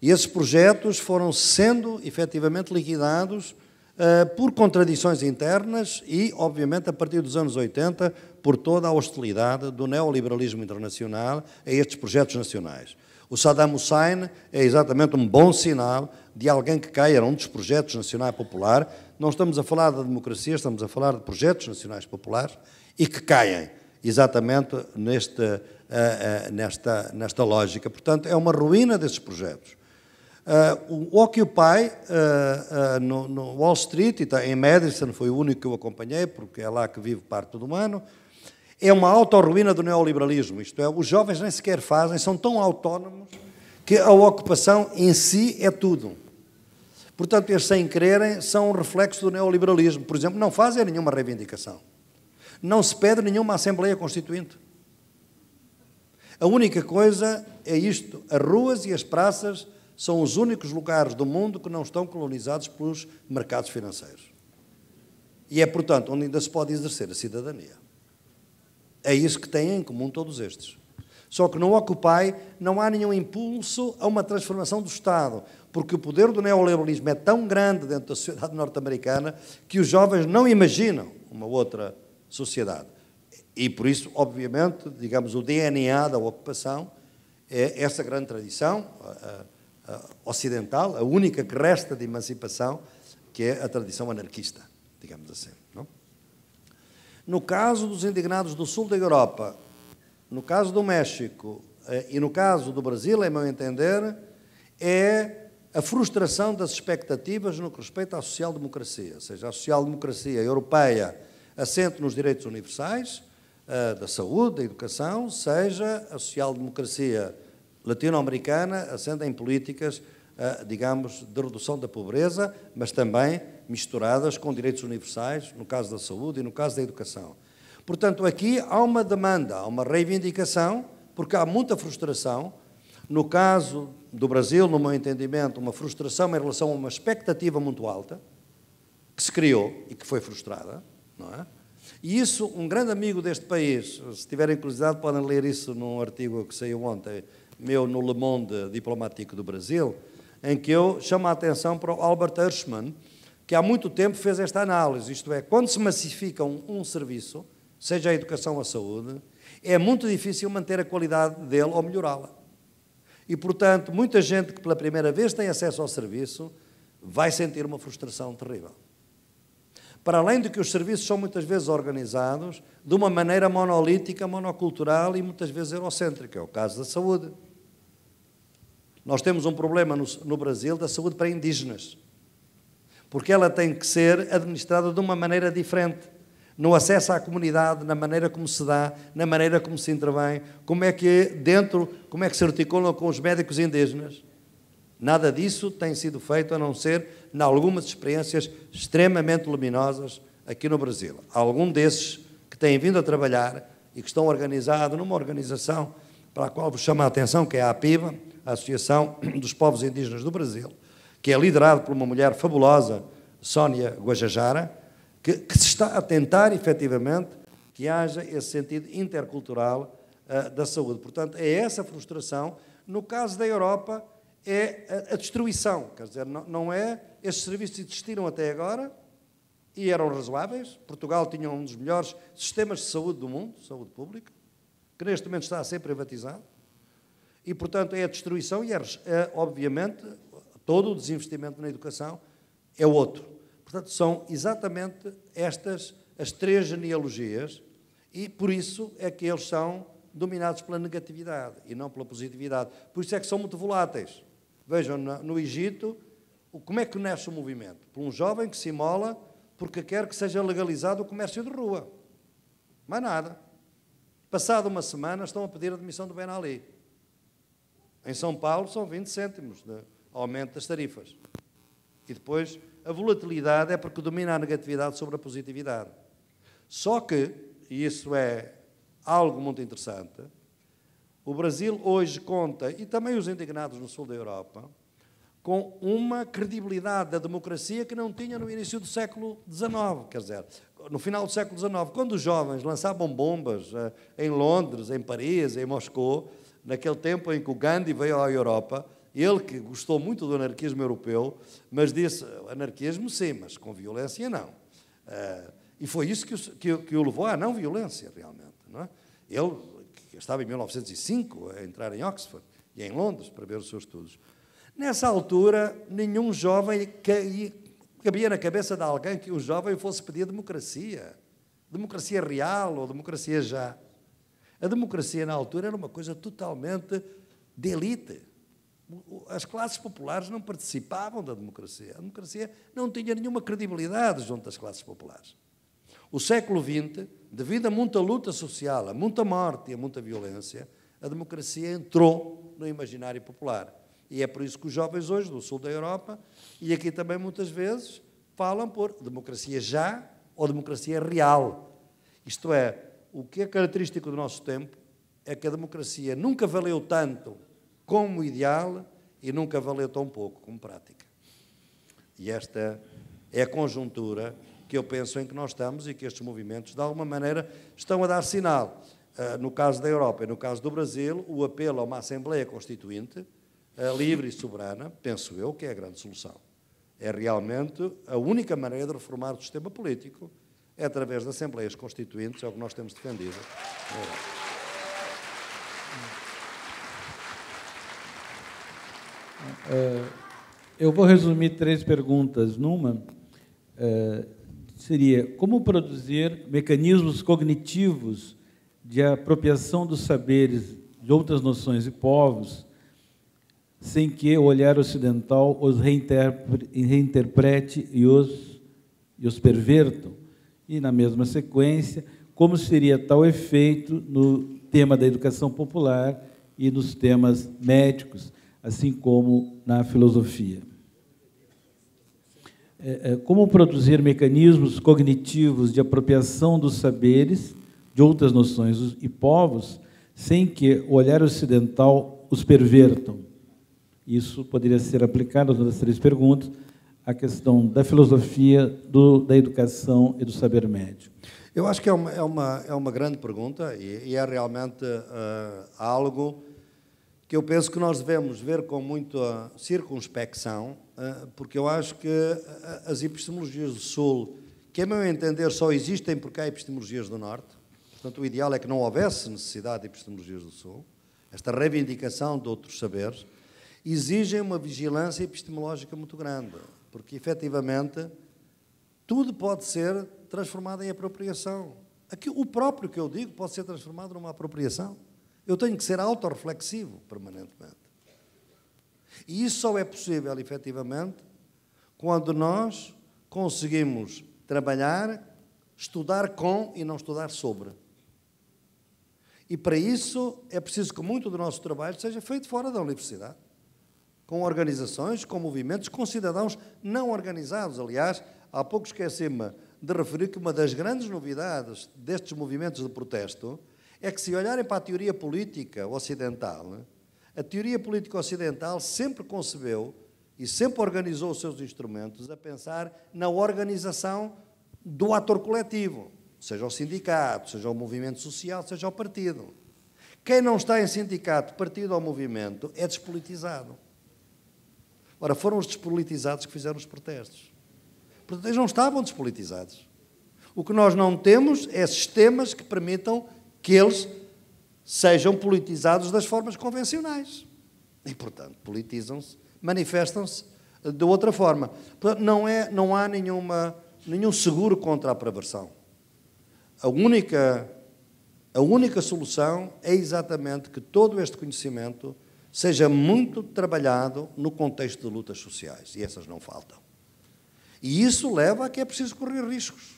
E esses projetos foram sendo efetivamente liquidados uh, por contradições internas e, obviamente, a partir dos anos 80, por toda a hostilidade do neoliberalismo internacional a estes projetos nacionais. O Saddam Hussein é exatamente um bom sinal de alguém que caia num dos projetos nacionais popular. Não estamos a falar da democracia, estamos a falar de projetos nacionais populares e que caem exatamente neste, uh, uh, nesta, nesta lógica. Portanto, é uma ruína desses projetos. Uh, o Occupy no, no, Wall Street, em Madison foi o único que eu acompanhei, porque é lá que vive parte do ano, é uma autorruína do neoliberalismo, isto é, os jovens nem sequer fazem, são tão autónomos que a ocupação em si é tudo. Portanto, eles, sem quererem, são um reflexo do neoliberalismo. Por exemplo, não fazem nenhuma reivindicação. Não se pede nenhuma Assembleia Constituinte. A única coisa é isto: as ruas e as praças são os únicos lugares do mundo que não estão colonizados pelos mercados financeiros. E é, portanto, onde ainda se pode exercer a cidadania. É isso que têm em comum todos estes. Só que no Occupy não há nenhum impulso a uma transformação do Estado, porque o poder do neoliberalismo é tão grande dentro da sociedade norte-americana que os jovens não imaginam uma outra sociedade. E por isso, obviamente, digamos, o DNA da ocupação é essa grande tradição a, a, a ocidental, a única que resta de emancipação, que é a tradição anarquista, digamos assim. Não? No caso dos indignados do sul da Europa, no caso do México eh, e no caso do Brasil, em meu entender, é a frustração das expectativas no que respeita à social-democracia, ou seja, a social-democracia europeia assente nos direitos universais eh, da saúde, da educação, seja a social-democracia latino-americana assente em políticas digamos, de redução da pobreza, mas também misturadas com direitos universais, no caso da saúde e no caso da educação. Portanto, aqui há uma demanda, há uma reivindicação, porque há muita frustração. No caso do Brasil, no meu entendimento, uma frustração em relação a uma expectativa muito alta, que se criou e que foi frustrada, não é? E isso, um grande amigo deste país, se tiverem curiosidade, podem ler isso num artigo que saiu ontem, meu no Le Monde Diplomático do Brasil, em que eu chamo a atenção para o Albert Hirschman, que há muito tempo fez esta análise, isto é, quando se massifica um, um serviço, seja a educação ou a saúde, é muito difícil manter a qualidade dele ou melhorá-la. E, portanto, muita gente que pela primeira vez tem acesso ao serviço vai sentir uma frustração terrível. Para além de que os serviços são muitas vezes organizados de uma maneira monolítica, monocultural e muitas vezes eurocêntrica, é o caso da saúde. Nós temos um problema no, no Brasil da saúde para indígenas, porque ela tem que ser administrada de uma maneira diferente no acesso à comunidade, na maneira como se dá, na maneira como se intervém, como é que dentro, como é que se articulam com os médicos indígenas. Nada disso tem sido feito a não ser em algumas experiências extremamente luminosas aqui no Brasil. Algum desses que têm vindo a trabalhar e que estão organizados numa organização para a qual vos chama a atenção, que é a APIVA, a Associação dos Povos Indígenas do Brasil, que é liderado por uma mulher fabulosa, Sónia Guajajara, que, que se está a tentar, efetivamente, que haja esse sentido intercultural uh, da saúde. Portanto, é essa frustração. No caso da Europa, é a, a destruição, quer dizer, não, não é... Estes serviços existiram até agora, e eram razoáveis. Portugal tinha um dos melhores sistemas de saúde do mundo, saúde pública, que neste momento está a ser privatizado. E, portanto, é a destruição e, é, é, obviamente, todo o desinvestimento na educação é outro. Portanto, são exatamente estas as três genealogias e, por isso, é que eles são dominados pela negatividade e não pela positividade. Por isso é que são muito voláteis. Vejam, no Egito, como é que nasce o movimento? Por um jovem que se imola porque quer que seja legalizado o comércio de rua. Mais nada. Passada uma semana, estão a pedir a demissão do Ben Ali. Em São Paulo são 20 cêntimos de aumento das tarifas. E depois a volatilidade é porque domina a negatividade sobre a positividade. Só que, e isso é algo muito interessante, o Brasil hoje conta, e também os indignados no sul da Europa, com uma credibilidade da democracia que não tinha no início do século XIX, quer dizer, no final do século XIX, quando os jovens lançavam bombas eh, em Londres, em Paris, em Moscou, naquele tempo em que o Gandhi veio à Europa, ele que gostou muito do anarquismo europeu, mas disse: anarquismo sim, mas com violência não. Uh, e foi isso que o, que, que o levou à não violência, realmente. Não é? Ele, que estava em 1905 a entrar em Oxford e em Londres para ver os seus estudos. Nessa altura, nenhum jovem cabia na cabeça de alguém que um jovem fosse pedir democracia. Democracia real ou democracia já. A democracia, na altura, era uma coisa totalmente de elite. As classes populares não participavam da democracia. A democracia não tinha nenhuma credibilidade junto às classes populares. O século XX, devido a muita luta social, a muita morte e a muita violência, a democracia entrou no imaginário popular. E é por isso que os jovens hoje, do sul da Europa, e aqui também muitas vezes, falam por democracia já ou democracia real. Isto é, o que é característico do nosso tempo é que a democracia nunca valeu tanto como ideal e nunca valeu tão pouco como prática. E esta é a conjuntura que eu penso em que nós estamos e que estes movimentos, de alguma maneira, estão a dar sinal. Ah, no caso da Europa e no caso do Brasil, o apelo a uma Assembleia Constituinte ah, livre e soberana, penso eu, que é a grande solução. É realmente a única maneira de reformar o sistema político é através de assembleias constituintes, é o que nós temos defendido. É. Eu vou resumir três perguntas numa. É, seria como produzir mecanismos cognitivos de apropriação dos saberes de outras noções e povos, sem que o olhar ocidental os reinterprete e os, e os perverta? e, na mesma sequência, como seria tal efeito no tema da educação popular e nos temas médicos, assim como na filosofia. É, é, como produzir mecanismos cognitivos de apropriação dos saberes de outras noções e povos sem que o olhar ocidental os pervertam? Isso poderia ser aplicado às outras três perguntas, a questão da filosofia, do, da educação e do saber médio? Eu acho que é uma, é uma, é uma grande pergunta e, e é realmente uh, algo que eu penso que nós devemos ver com muita circunspecção, uh, porque eu acho que eh, as epistemologias do Sul, que a meu entender só existem porque há epistemologias do Norte, portanto o ideal é que não houvesse necessidade de epistemologias do Sul, esta reivindicação de outros saberes, exigem uma vigilância epistemológica muito grande porque efetivamente tudo pode ser transformado em apropriação. Aqui, o próprio que eu digo pode ser transformado numa apropriação. Eu tenho que ser autorreflexivo permanentemente. E isso só é possível, efetivamente, quando nós conseguimos trabalhar, estudar com e não estudar sobre. E para isso é preciso que muito do nosso trabalho seja feito fora da universidade com organizações, com movimentos, com cidadãos não organizados. Aliás, há pouco esqueci-me de referir que uma das grandes novidades destes movimentos de protesto é que, se olharem para a teoria política ocidental, a teoria política ocidental sempre concebeu e sempre organizou os seus instrumentos a pensar na organização do ator coletivo, seja o sindicato, seja o movimento social, seja o partido. Quem não está em sindicato, partido ou movimento é despolitizado. Ora, foram os despolitizados que fizeram os protestos. Portanto, eles não estavam despolitizados. O que nós não temos é sistemas que permitam que eles sejam politizados das formas convencionais. E, portanto, politizam-se, manifestam-se de outra forma. Portanto, não, é, não há nenhuma, nenhum seguro contra a perversão. A única, a única solução é exatamente que todo este conhecimento seja muito trabalhado no contexto de lutas sociais, e essas não faltam. E isso leva a que é preciso correr riscos.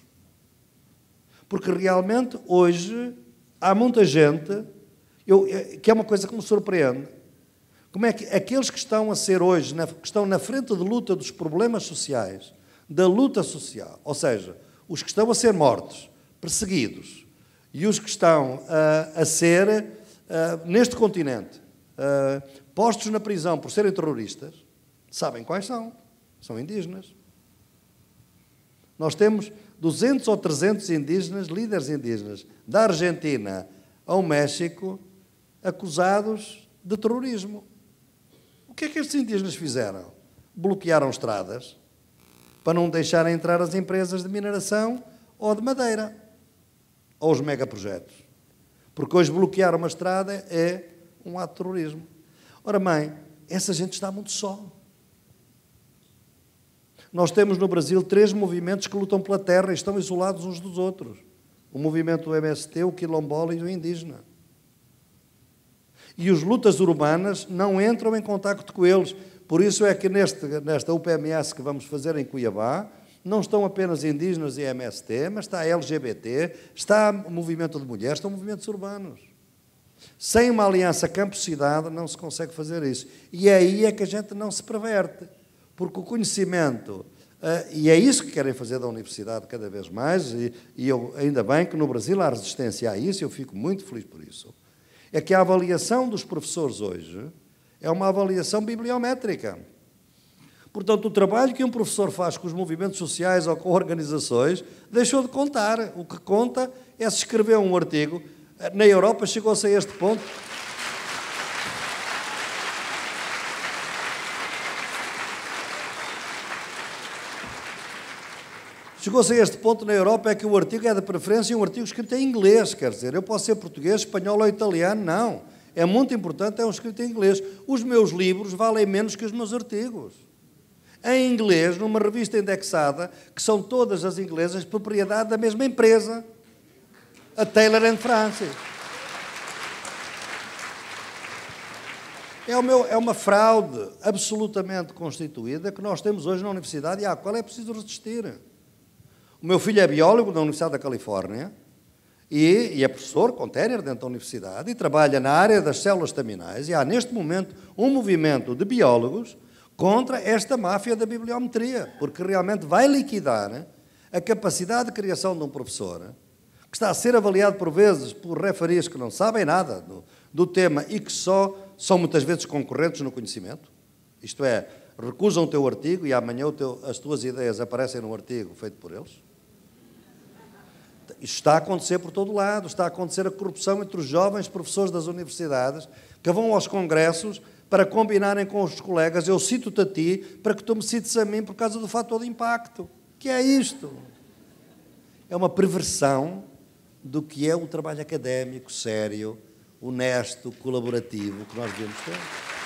Porque realmente hoje há muita gente, eu, é, que é uma coisa que me surpreende, como é que aqueles que estão a ser hoje, na, que estão na frente de luta dos problemas sociais, da luta social, ou seja, os que estão a ser mortos, perseguidos, e os que estão a, a ser, neste continente, ah, postos na prisão por serem terroristas, sabem quais são. São indígenas. Nós temos 200 ou 300 indígenas, líderes indígenas, da Argentina ao México, acusados de terrorismo. O que é que estes indígenas fizeram? Bloquearam estradas para não deixarem entrar as empresas de mineração ou de madeira, ou os megaprojetos. Porque hoje bloquear uma estrada é um ato de terrorismo. Ora mãe, essa gente está muito só. Nós temos no Brasil três movimentos que lutam pela terra e estão isolados uns dos outros: o movimento do MST, o quilombola e o indígena. E os lutas urbanas não entram em contacto com eles. Por isso é que neste, nesta UPMS que vamos fazer em Cuiabá, não estão apenas indígenas e MST, mas está a LGBT, está o movimento de mulheres, estão movimentos urbanos. Sem uma aliança campo-cidade não se consegue fazer isso. E é aí é que a gente não se perverte, porque o conhecimento, eh, e é isso que querem fazer da universidade cada vez mais, e, eu, ainda bem que no Brasil há resistência a isso, eu fico muito feliz por isso, é que a avaliação dos professores hoje é uma avaliação bibliométrica. Portanto, o trabalho que um professor faz com os movimentos sociais ou com organizações deixou de contar. O que conta é se escreveu um artigo na Europa chegou-se a este ponto. Chegou-se a este ponto na Europa é que o artigo é de preferência um artigo escrito em inglês, quer dizer, eu posso ser português, espanhol ou italiano, não. É muito importante, é um escrito em inglês. Os meus livros valem menos que os meus artigos. Em inglês, numa revista indexada, que são todas as inglesas propriedade da mesma empresa a Taylor and Francis. É, meu, é, uma fraude absolutamente constituída que nós temos hoje na universidade e à qual é preciso resistir. O meu filho é biólogo da Universidade da Califórnia e, e é professor com tenure dentro da universidade e trabalha na área das células terminais. e há neste momento um movimento de biólogos contra esta máfia da bibliometria, porque realmente vai liquidar a capacidade de criação de um professor que está a ser avaliado por vezes por referias que não sabem nada do, do tema e que só são muitas vezes concorrentes no conhecimento? Isto é, recusam o teu artigo e amanhã teu, as tuas ideias aparecem no artigo feito por eles? Isto está a acontecer por todo lado, está a acontecer a corrupção entre os jovens professores das universidades que vão aos congressos para combinarem com os colegas, eu cito-te a ti para que tu me cites a mim por causa do fator de impacto. Que é isto? É uma perversão do que é um trabalho académico sério, honesto, colaborativo que nós devemos ter.